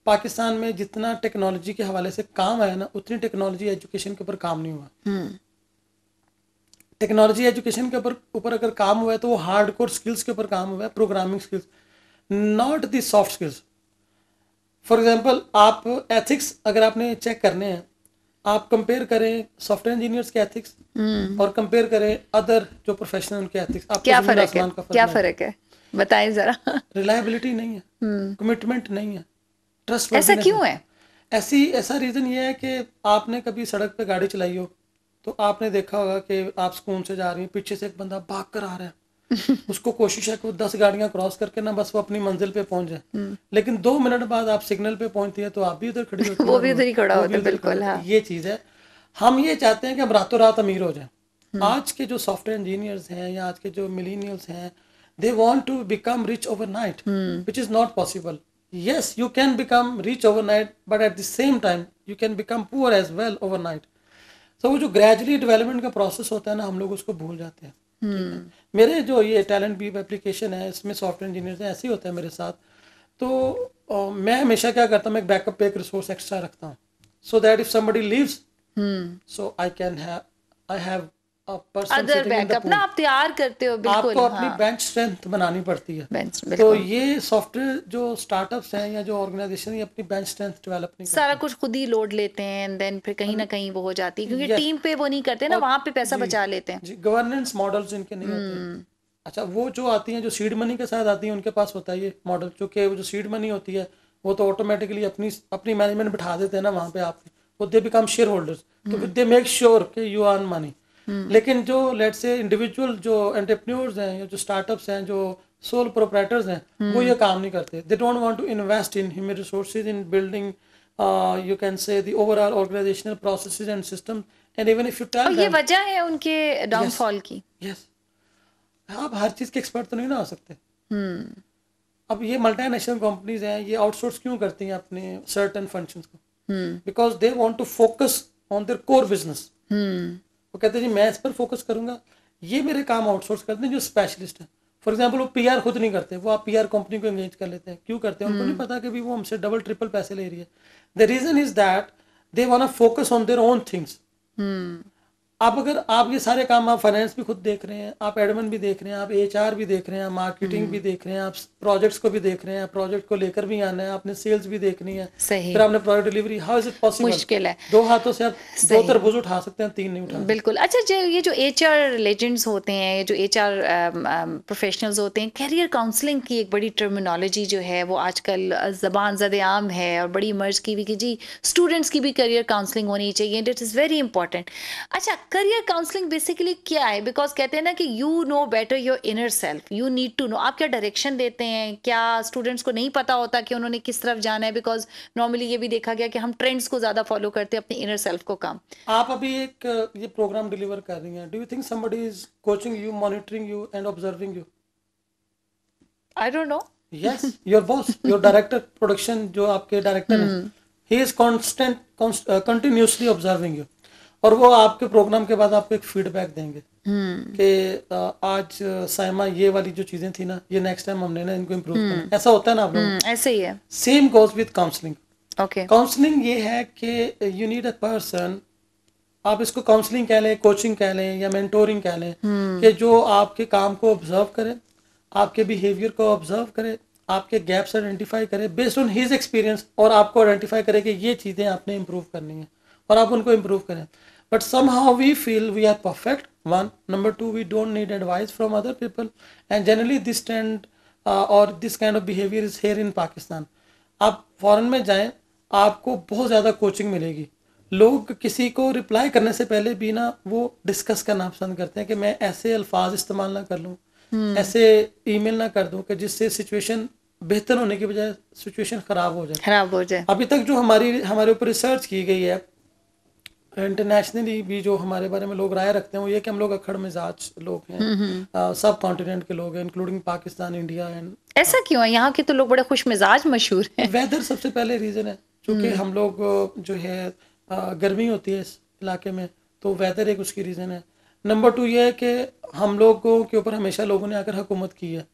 पाकिस्तान में जितना टेक्नोलॉजी के हवाले से काम है ना उतनी टेक्नोलॉजी एजुकेशन के ऊपर काम नहीं हुआ टेक्नोलॉजी हम्म। एजुकेशन के ऊपर ऊपर अगर काम हुआ है तो वो हार्ड कोर स्किल्स के ऊपर काम हुआ है programming skills not the soft skills for example आप एथिक्स अगर आपने चेक करने हैं आप कंपेयर करें सॉफ्टवेयर इंजीनियर्स के एथिक्स हम्म। और कंपेयर करें अदर जो प्रोफेशनल उनके एथिक्स आप क्या फर्क है क्या फर्क है बताएं जरा रिलायबिलिटी नहीं है कमिटमेंट हम्म। नहीं है ट्रस्ट ऐसा क्यों है ऐसी ऐसा रीज़न ये है कि आपने कभी सड़क पे गाड़ी चलाई हो तो आपने देखा होगा कि आप सुकून से जा रही हैं पीछे से एक बंदा भाग कर आ रहा है [laughs] उसको कोशिश है कि वो दस गाड़ियां क्रॉस करके ना बस वो अपनी मंजिल पे पहुंच जाए हम्म। लेकिन दो मिनट बाद आप सिग्नल पे पहुंचती है तो आप भी उधर खड़ी [laughs] होती वो भी उधर ही खड़ा होता है बिल्कुल हाँ। ये चीज है हम ये चाहते हैं कि हम रातों रात अमीर हो जाए हम्म। आज के जो सॉफ्टवेयर इंजीनियर्स हैं या आज के जो मिलीनियल्स हैं they want to become rich overnight hmm. which is not possible yes you can become rich overnight but at the same time you can become poor as well overnight so वो जो gradually development का process होता है ना हम लोग उसको भूल जाते हैं hmm. मेरे जो ये टैलेंट बीप एप्लीकेशन है इसमें सॉफ्टवेयर इंजीनियर ऐसे ही होता है मेरे साथ तो uh, मैं हमेशा क्या करता हूँ एक बैकअप पे एक रिसोर्स एक्स्ट्रा रखता हूँ so that if somebody leaves so I can have I have other backup ना आप तैयार करते हो बिल्कुल आपको हाँ। अपनी बेंच स्ट्रेंथ बनानी पड़ती है बेंच तो ये सॉफ्टवेयर जो स्टार्टअप्स हैं या जो ऑर्गेनाइजेशन ये अपनी बेंच स्ट्रेंथ डेवलप नहीं सारा कुछ खुद ही लोड लेते हैं देन फिर कहीं ना कहीं वो हो जाती है क्योंकि टीम पे वो नहीं करते ना वहाँ पे पैसा बचा लेते हैं गवर्नेंस मॉडल इनके नहीं हम्म। अच्छा वो जो आती है जो सीड मनी के साथ आती है उनके पास होता है ये मॉडल क्योंकि वो जो सीड मनी होती है वो तो ऑटोमेटिकली अपनी अपनी मैनेजमेंट बिठा देते हैं ना वहाँ पे आप वो दे बिकम शेयर होल्डर्स तो दे मेक श्योर कि यू आर मनी हम्म। लेकिन जो लेट से इंडिविजुअल जो एंटरप्रेन्योर्स हैं या जो स्टार्टअप्स हैं जो सोल प्रोपराइटर्स हैं वो हम्म। ये काम नहीं करते they don't want to invest in human resources in building you can say the overall organizational processes and system and even if you tell ये वजह है उनके डाउनफॉल की यस आप हर चीज के एक्सपर्ट तो नहीं ना हो सकते हम्म। अब ये मल्टीनेशनल कंपनीज हैं ये आउटसोर्स क्यों करती हैं अपने सर्टेन फंक्शंस को because they want to focus on their core business वो कहते हैं जी मैं इस पर फोकस करूंगा ये मेरे काम आउटसोर्स करते हैं जो स्पेशलिस्ट है फॉर एग्जाम्पल वो पीआर खुद नहीं करते वो आप पीआर कंपनी को एंगेज कर लेते हैं क्यों करते हैं उनको नहीं हम्म। पता कि भी वो हमसे डबल ट्रिपल पैसे ले रही है the reason is that they want focus on their own things आप अगर आप ये सारे काम आप फाइनेंस भी खुद देख रहे हैं आप एडमिन भी देख रहे हैं आप एच भी देख रहे हैं मार्केटिंग हम्म। भी देख रहे हैं आप प्रोजेक्ट्स को भी देख रहे हैं प्रोजेक्ट को लेकर भी आना है आपने सेल्स भी देखनी है सही फिर आपने product delivery how is it possible मुश्किल है दो हाथों से आप दो तरबूज उठा सकते हैं तीन नहीं उठा बिल्कुल अच्छा जो ये जो एच आर लेजेंड्स होते हैं ये जो एच आर प्रोफेशनल्स होते हैं कैरियर काउंसलिंग की एक बड़ी टर्मिनोलॉजी जो है वो आजकल जबान जद आम है और बड़ी मर्ज की हुई कि जी स्टूडेंट्स की भी करियर काउंसलिंग होनी चाहिए इट इज़ वेरी इंपॉर्टेंट अच्छा करियर काउंसलिंग बेसिकली क्या है बिकॉज कहते हैं ना कि you know better your inner self you need to know आप क्या डायरेक्शन देते हैं क्या स्टूडेंट्स को नहीं पता होता कि उन्होंने किस तरफ जाना है बिकॉज नॉर्मली ये भी देखा गया कि हम ट्रेंड्स को ज्यादा फॉलो करते हैं अपने इनर सेल्फ को कम आप अभी एक ये प्रोग्राम डिलीवर कर रही हैं do you think somebody is coaching you monitoring you and observing you I don't know yes your boss your director production जो आपके डायरेक्टर हैं he is constant continuously observing you और वो आपके प्रोग्राम के बाद आपको एक फीडबैक देंगे हम्म। कि आज साइमा ये वाली जो चीजें थी ना ये नेक्स्ट टाइम हमने ना इनको इम्प्रूव हम्म। करना ऐसा होता है ना आप लोग हम्म, ऐसे ही है same goes with counselling okay counselling ये है कि यू नीड अ पर्सन आप इसको काउंसलिंग कह लें कोचिंग कह लें या मेंटोरिंग कह लें कि जो आपके काम को ऑब्जर्व करे आपके बिहेवियर को ऑब्जर्व करे आपके गैप्स आइडेंटिफाई करे बेस्ड ऑन हिज एक्सपीरियंस और आपको आइडेंटिफाई करे कि ये चीज़ें आपने इम्प्रूव करनी है और आप उनको इम्प्रूव करें but somehow we feel we are perfect one number two we don't need advice from other people and generally this trend uh, or this kind of behavior is here in pakistan आप foreign में जाएं आपको बहुत ज़्यादा coaching मिलेगी लोग किसी को रिप्लाई करने से पहले भी ना वो डिस्कस करना पसंद करते हैं कि मैं ऐसे अल्फाज इस्तेमाल ना कर लूँ hmm. हम्म। ऐसे ईमेल ना कर दूँ कि जिससे सिचुएशन बेहतर होने की बजाय सिचुएशन ख़राब हो जाए खराब हो जाए अभी तक जो हमारी हमारे ऊपर रिसर्च की गई है इंटरनेशनली भी जो हमारे बारे में लोग राय रखते हैं वो ये कि हम लोग अखड़ मिजाज लोग हैं हम्म, हम्म। सब कॉन्टिनेंट के लोग हैं इंक्लूडिंग पाकिस्तान इंडिया एंड ऐसा क्यों है यहाँ के तो लोग बड़े खुश मिजाज मशहूर हैं वेदर सबसे पहले रीज़न है क्योंकि हम्म। हम लोग जो है गर्मी होती है इस इलाके में तो वेदर एक उसकी रीज़न है नंबर टू ये है कि हम लोगों के ऊपर हमेशा लोगों ने आकर हुकूमत की है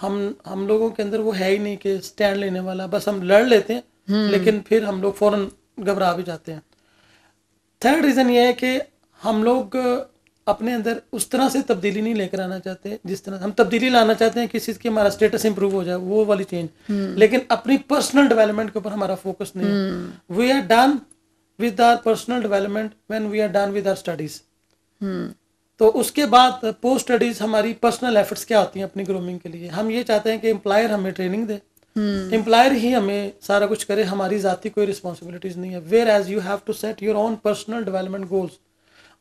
हम हम लोगों के अंदर वो है ही नहीं कि स्टैंड लेने वाला बस हम लड़ लेते हैं लेकिन फिर हम लोग फ़ौरन घबरा भी जाते हैं थर्ड रीज़न ये है कि हम लोग अपने अंदर उस तरह से तब्दीली नहीं लेकर आना चाहते जिस तरह हम तब्दीली लाना चाहते हैं किसी की हमारा स्टेटस इंप्रूव हो जाए वो वाली चेंज हम्म। लेकिन अपनी पर्सनल डेवलपमेंट के ऊपर हमारा फोकस नहीं we are done with our personal development when we are done with our studies तो उसके बाद पोस्ट स्टडीज हमारी पर्सनल एफर्ट्स क्या होती हैं अपनी ग्रूमिंग के लिए हम ये चाहते हैं कि एम्प्लॉयर हमें ट्रेनिंग दे एम्प्लायर hmm. ही हमें सारा कुछ करे हमारी जाति कोई रिस्पॉन्सिबिलिटीज नहीं है whereas you have to set your own personal development goals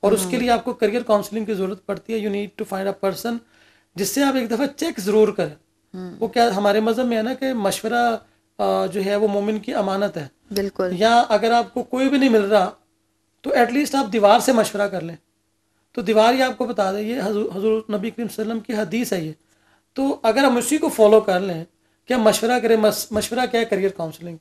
और hmm. उसके लिए आपको करियर काउंसलिंग की जरूरत पड़ती है you need to find a person जिससे आप एक दफ़ा चेक ज़रूर करें hmm. वो क्या हमारे मज़हब में है ना कि मशवरा जो है वो मोमिन की अमानत है बिल्कुल या अगर आपको कोई भी नहीं मिल रहा तो एटलीस्ट आप दीवार से मशवरा कर लें तो दीवार ही आपको बता दें ये हजूर नबी करीम सल्लम की हदीस है ये तो अगर हम उसी को फॉलो कर लें क्या मशवरा करें मशवरा क्या है करियर काउंसलिंग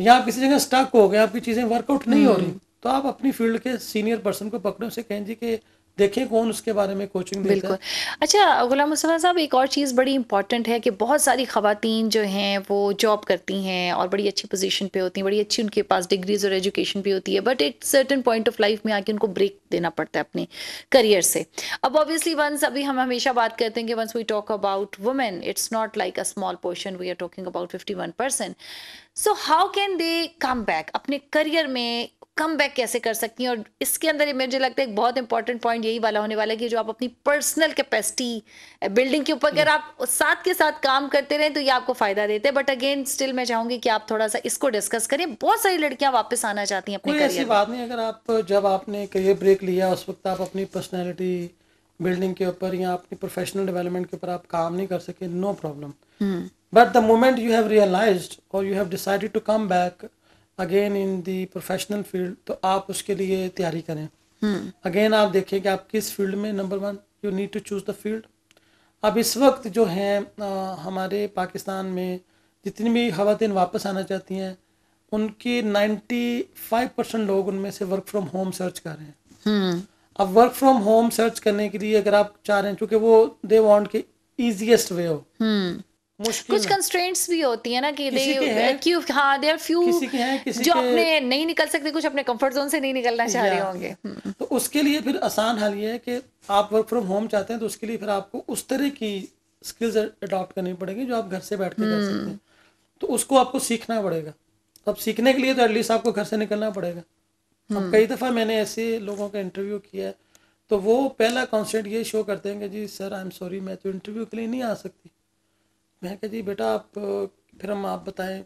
या आप किसी जगह स्टक हो गए आपकी चीज़ें वर्कआउट नहीं हो रही हम्म। तो आप अपनी फील्ड के सीनियर पर्सन को पकड़ो उसे कहें जी कि देखें कौन उसके बारे में कोचिंग देता बिल्कुल अच्छा गुलाम मुस्तफ़ा साहब एक और चीज़ बड़ी इंपॉर्टेंट है कि बहुत सारी खातन जो हैं वो जॉब करती हैं और बड़ी अच्छी पोजीशन पे होती हैं बड़ी अच्छी उनके पास डिग्रीज और एजुकेशन भी होती है बट एक सर्टन पॉइंट ऑफ लाइफ में आके उनको ब्रेक देना पड़ता है अपने करियर से अब ऑब्वियसली वंस अभी हम हमेशा बात करते हैं कि once we talk about women it's not like a small portion we are talking about fifty one so how can they come back अपने करियर में कम बैक कैसे कर सकती हैं और इसके अंदर मुझे लगता है एक बहुत इंपॉर्टेंट पॉइंट यही वाला होने वाला है कि जो आप अपनी पर्सनल कैपेसिटी बिल्डिंग के ऊपर अगर हम्म। आप साथ के साथ काम करते रहें तो ये आपको फायदा देते हैं बट अगेन स्टिल मैं चाहूंगी कि आप थोड़ा सा इसको डिस्कस करें बहुत सारी लड़कियां वापस आना चाहती हैं ऐसी बात नहीं अगर आप जब आपने करियर ब्रेक लिया उस वक्त आप अपनी पर्सनैलिटी बिल्डिंग के ऊपर या अपनी प्रोफेशनल डेवलपमेंट के ऊपर आप काम नहीं कर सके no problem but the moment you have realise और you have decided to come back again in the professional field तो आप उसके लिए तैयारी करें अगेन हम्म। आप देखें कि आप किस फील्ड में number one you need to choose the field अब इस वक्त जो है आ, हमारे पाकिस्तान में जितनी भी खातन वापस आना चाहती हैं उनकी नाइन्टी फाइव परसेंट लोग उनमें से वर्क फ्रॉम होम सर्च कर रहे हैं हम्म। अब वर्क फ्रॉम होम सर्च करने के लिए अगर आप चाह रहे हैं चूंकि वो दे वॉन्ट के ईजीएस्ट वे हो हम्म। कुछ कंस्ट्रेंट्स भी होती है ना कि दे हाँ दे आर फ्यू जो अपने नहीं निकल सकते कुछ अपने कंफर्ट जोन से नहीं निकलना चाह रहे होंगे हम्म। तो उसके लिए फिर आसान हल ये है कि आप वर्क फ्रॉम होम चाहते हैं तो उसके लिए फिर आपको उस तरह की स्किल्स अडॉप्ट करनी पड़ेगी जो आप घर से बैठ के कर सकते हैं हम्म। तो उसको आपको सीखना पड़ेगा तो अब सीखने के लिए तो एटलीस्ट आपको घर से निकलना पड़ेगा अब हम्म। कई दफ़ा मैंने ऐसे लोगों का इंटरव्यू किया है तो वो पहला कॉन्सेंट ये शो करते हैं कि जी सर आई एम सॉरी मैं तो इंटरव्यू के लिए नहीं आ सकती मैं कह जी बेटा आप फिर हम आप बताएं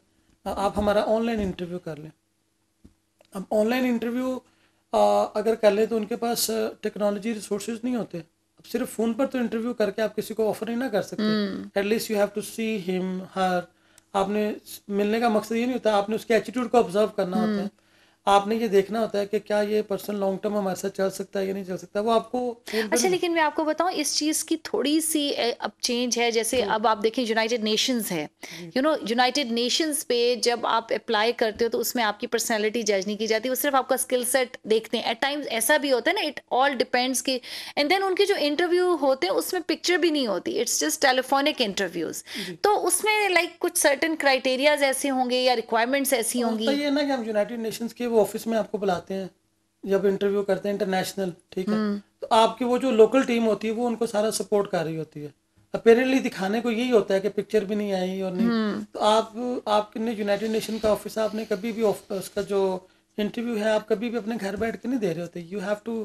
आप हमारा ऑनलाइन इंटरव्यू कर लें अब ऑनलाइन इंटरव्यू अगर कर लें तो उनके पास टेक्नोलॉजी रिसोर्सेज नहीं होते अब सिर्फ फ़ोन पर तो इंटरव्यू करके आप किसी को ऑफर ही ना कर सकते at least you have to see him her आपने मिलने का मकसद ये नहीं होता आपने उसके एटीट्यूड को ऑब्जर्व करना होता है आपने ये देखना होता है कि क्या ये पर्सन लॉन्ग टर्म हमारे साथ चल सकता है या नहीं चल सकता वो आपको अच्छा लेकिन मैं आपको बताऊं इस चीज़ की थोड़ी सी अब चेंज है जैसे अब आप देखें यूनाइटेड नेशंस है यू नो यूनाइटेड नेशंस पे जब आप अप्लाई करते हो तो उसमें आपकी पर्सनैलिटी जज नहीं की जाती वो सिर्फ आपका स्किल सेट देखते हैं एट टाइम्स ऐसा भी होता है ना इट ऑल डिपेंड्स की एंड देन उनके जो इंटरव्यू होते हैं उसमें पिक्चर भी नहीं होती इट्स जस्ट टेलीफोनिक इंटरव्यूज तो उसमें लाइक कुछ सर्टन क्राइटेरियाज ऐसे होंगे या रिक्वायरमेंट्स ऐसी होंगी ये ना कि हम यूनाइटेड नेशंस के ऑफिस में आपको बुलाते हैं जब इंटरव्यू करते हैं इंटरनेशनल ठीक है हम्म। तो आपकी वो जो लोकल टीम होती है वो उनको सारा सपोर्ट कर रही होती है अपेरेंटली दिखाने को यही होता है कि पिक्चर भी नहीं आई और नहीं हम्म। तो आप आपने यूनाइटेड नेशन का ऑफिस आपने कभी भी उसका जो इंटरव्यू है आप कभी भी अपने घर बैठ के नहीं दे रहे होते you have to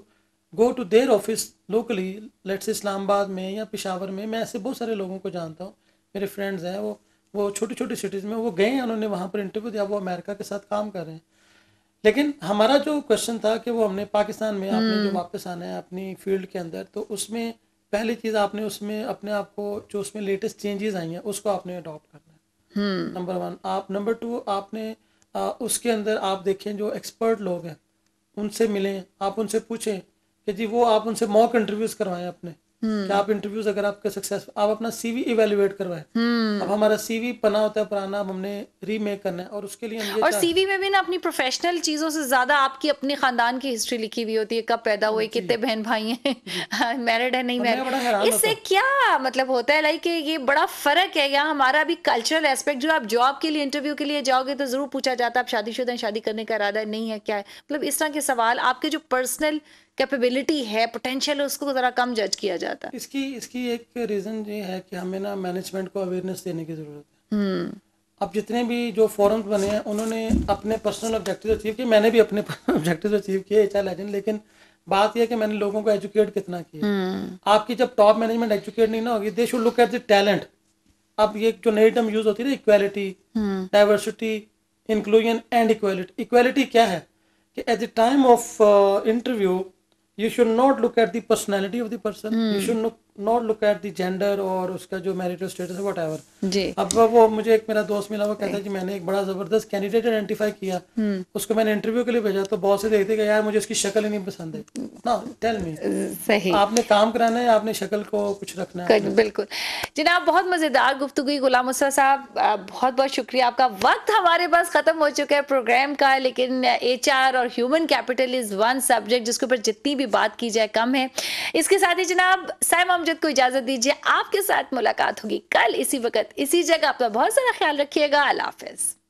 go to their office locally let's Islamabad में या पिशावर में मैं ऐसे बहुत सारे लोगों को जानता हूँ मेरे फ्रेंड्स हैं वो वो छोटी छोटी सिटीज़ में वो गए हैं उन्होंने वहाँ पर इंटरव्यू दिया वो अमेरिका के साथ काम कर रहे हैं लेकिन हमारा जो क्वेश्चन था कि वो हमने पाकिस्तान में आपने जो हम्म। वापस आना है अपनी फील्ड के अंदर तो उसमें पहली चीज़ आपने उसमें अपने आप को जो उसमें लेटेस्ट चेंजेस आई हैं उसको आपने अडॉप्ट करना है नंबर हम्म। वन आप नंबर टू आपने आ, उसके अंदर आप देखें जो एक्सपर्ट लोग हैं उनसे मिलें आप उनसे पूछें कि जी वो आप उनसे मॉक इंटरव्यूज़ करवाएं अपने हम्म। कि आप इंटरव्यूज अगर आपके सक्सेस आप अपना सीवी इवेल्युएट करवाए अब हमारा सीवी पना होता है पुराना अब हमने रीमेक करना है और उसके लिए हम और सीवी में भी ना अपनी प्रोफेशनल चीजों से ज्यादा आपकी अपने खानदान की हिस्ट्री लिखी हुई होती है कब पैदा हुए कितने बहन भाई हैं मैरिड [laughs] है नहीं मैरिड इससे क्या मतलब होता है लाइक ये बड़ा फर्क है यहाँ हमारा भी कल्चरल एस्पेक्ट जो आप जॉब के लिए इंटरव्यू के लिए जाओगे तो जरूर पूछा जाता है आप शादीशुदा शादी करने का इरादा नहीं है क्या है मतलब इस तरह के सवाल आपके जो पर्सनल कैपेबिलिटी है पोटेंशियल है उसको ज़रा कम जज किया जाता है इसकी इसकी एक रीज़न ये है कि हमें ना मैनेजमेंट को अवेयरनेस देने की ज़रूरत है हम्म। अब जितने भी जो फॉरम्स बने हैं उन्होंने अपने पर्सनल ऑब्जेक्टिव अचीव किए मैंने भी अपने ऑब्जेक्टिव अचीव किए एच आर लेजेंड लेकिन बात यह कि मैंने लोगों को एजुकेट कितना किया हम्म। आपकी जब टॉप मैनेजमेंट एजुकेट नहीं ना होगी they should look at the talent अब ये जो नई टर्म यूज होती है ना equality diversity inclusion and equality equality क्या है कि at the time of interview you should not look at the personality of the person mm. you hmm. should look not look at the gender और उसका जो marital status है whatever अब वो मुझे एक मेरा दोस्त मिला वो कहता है कि मैंने एक बड़ा जबरदस्त कैंडिडेट आइडेंटिफाई किया हम्म। उसको मैंने इंटरव्यू के लिए भेजा तो बहुत से देखते गए यार मुझे उसकी शक्ल ही नहीं पसंद है ना टेल मी सही आपने काम कराना है आपने शक्ल को कुछ रखना है बिल्कुल जनाब बहुत मजेदार गुफ्तगु गुलाम मुस्ता साहब बहुत बहुत शुक्रिया आपका वक्त हमारे पास खत्म हो चुका है प्रोग्राम का लेकिन H R human capital is one subject जिसके ऊपर जितनी भी बात की जाए कम है इसके साथ ही जनाब साइम अमजद को इजाजत दीजिए आपके साथ मुलाकात होगी कल इसी वक्त इसी जगह आपका बहुत सारा ख्याल रखिएगा अल्लाह हाफिज़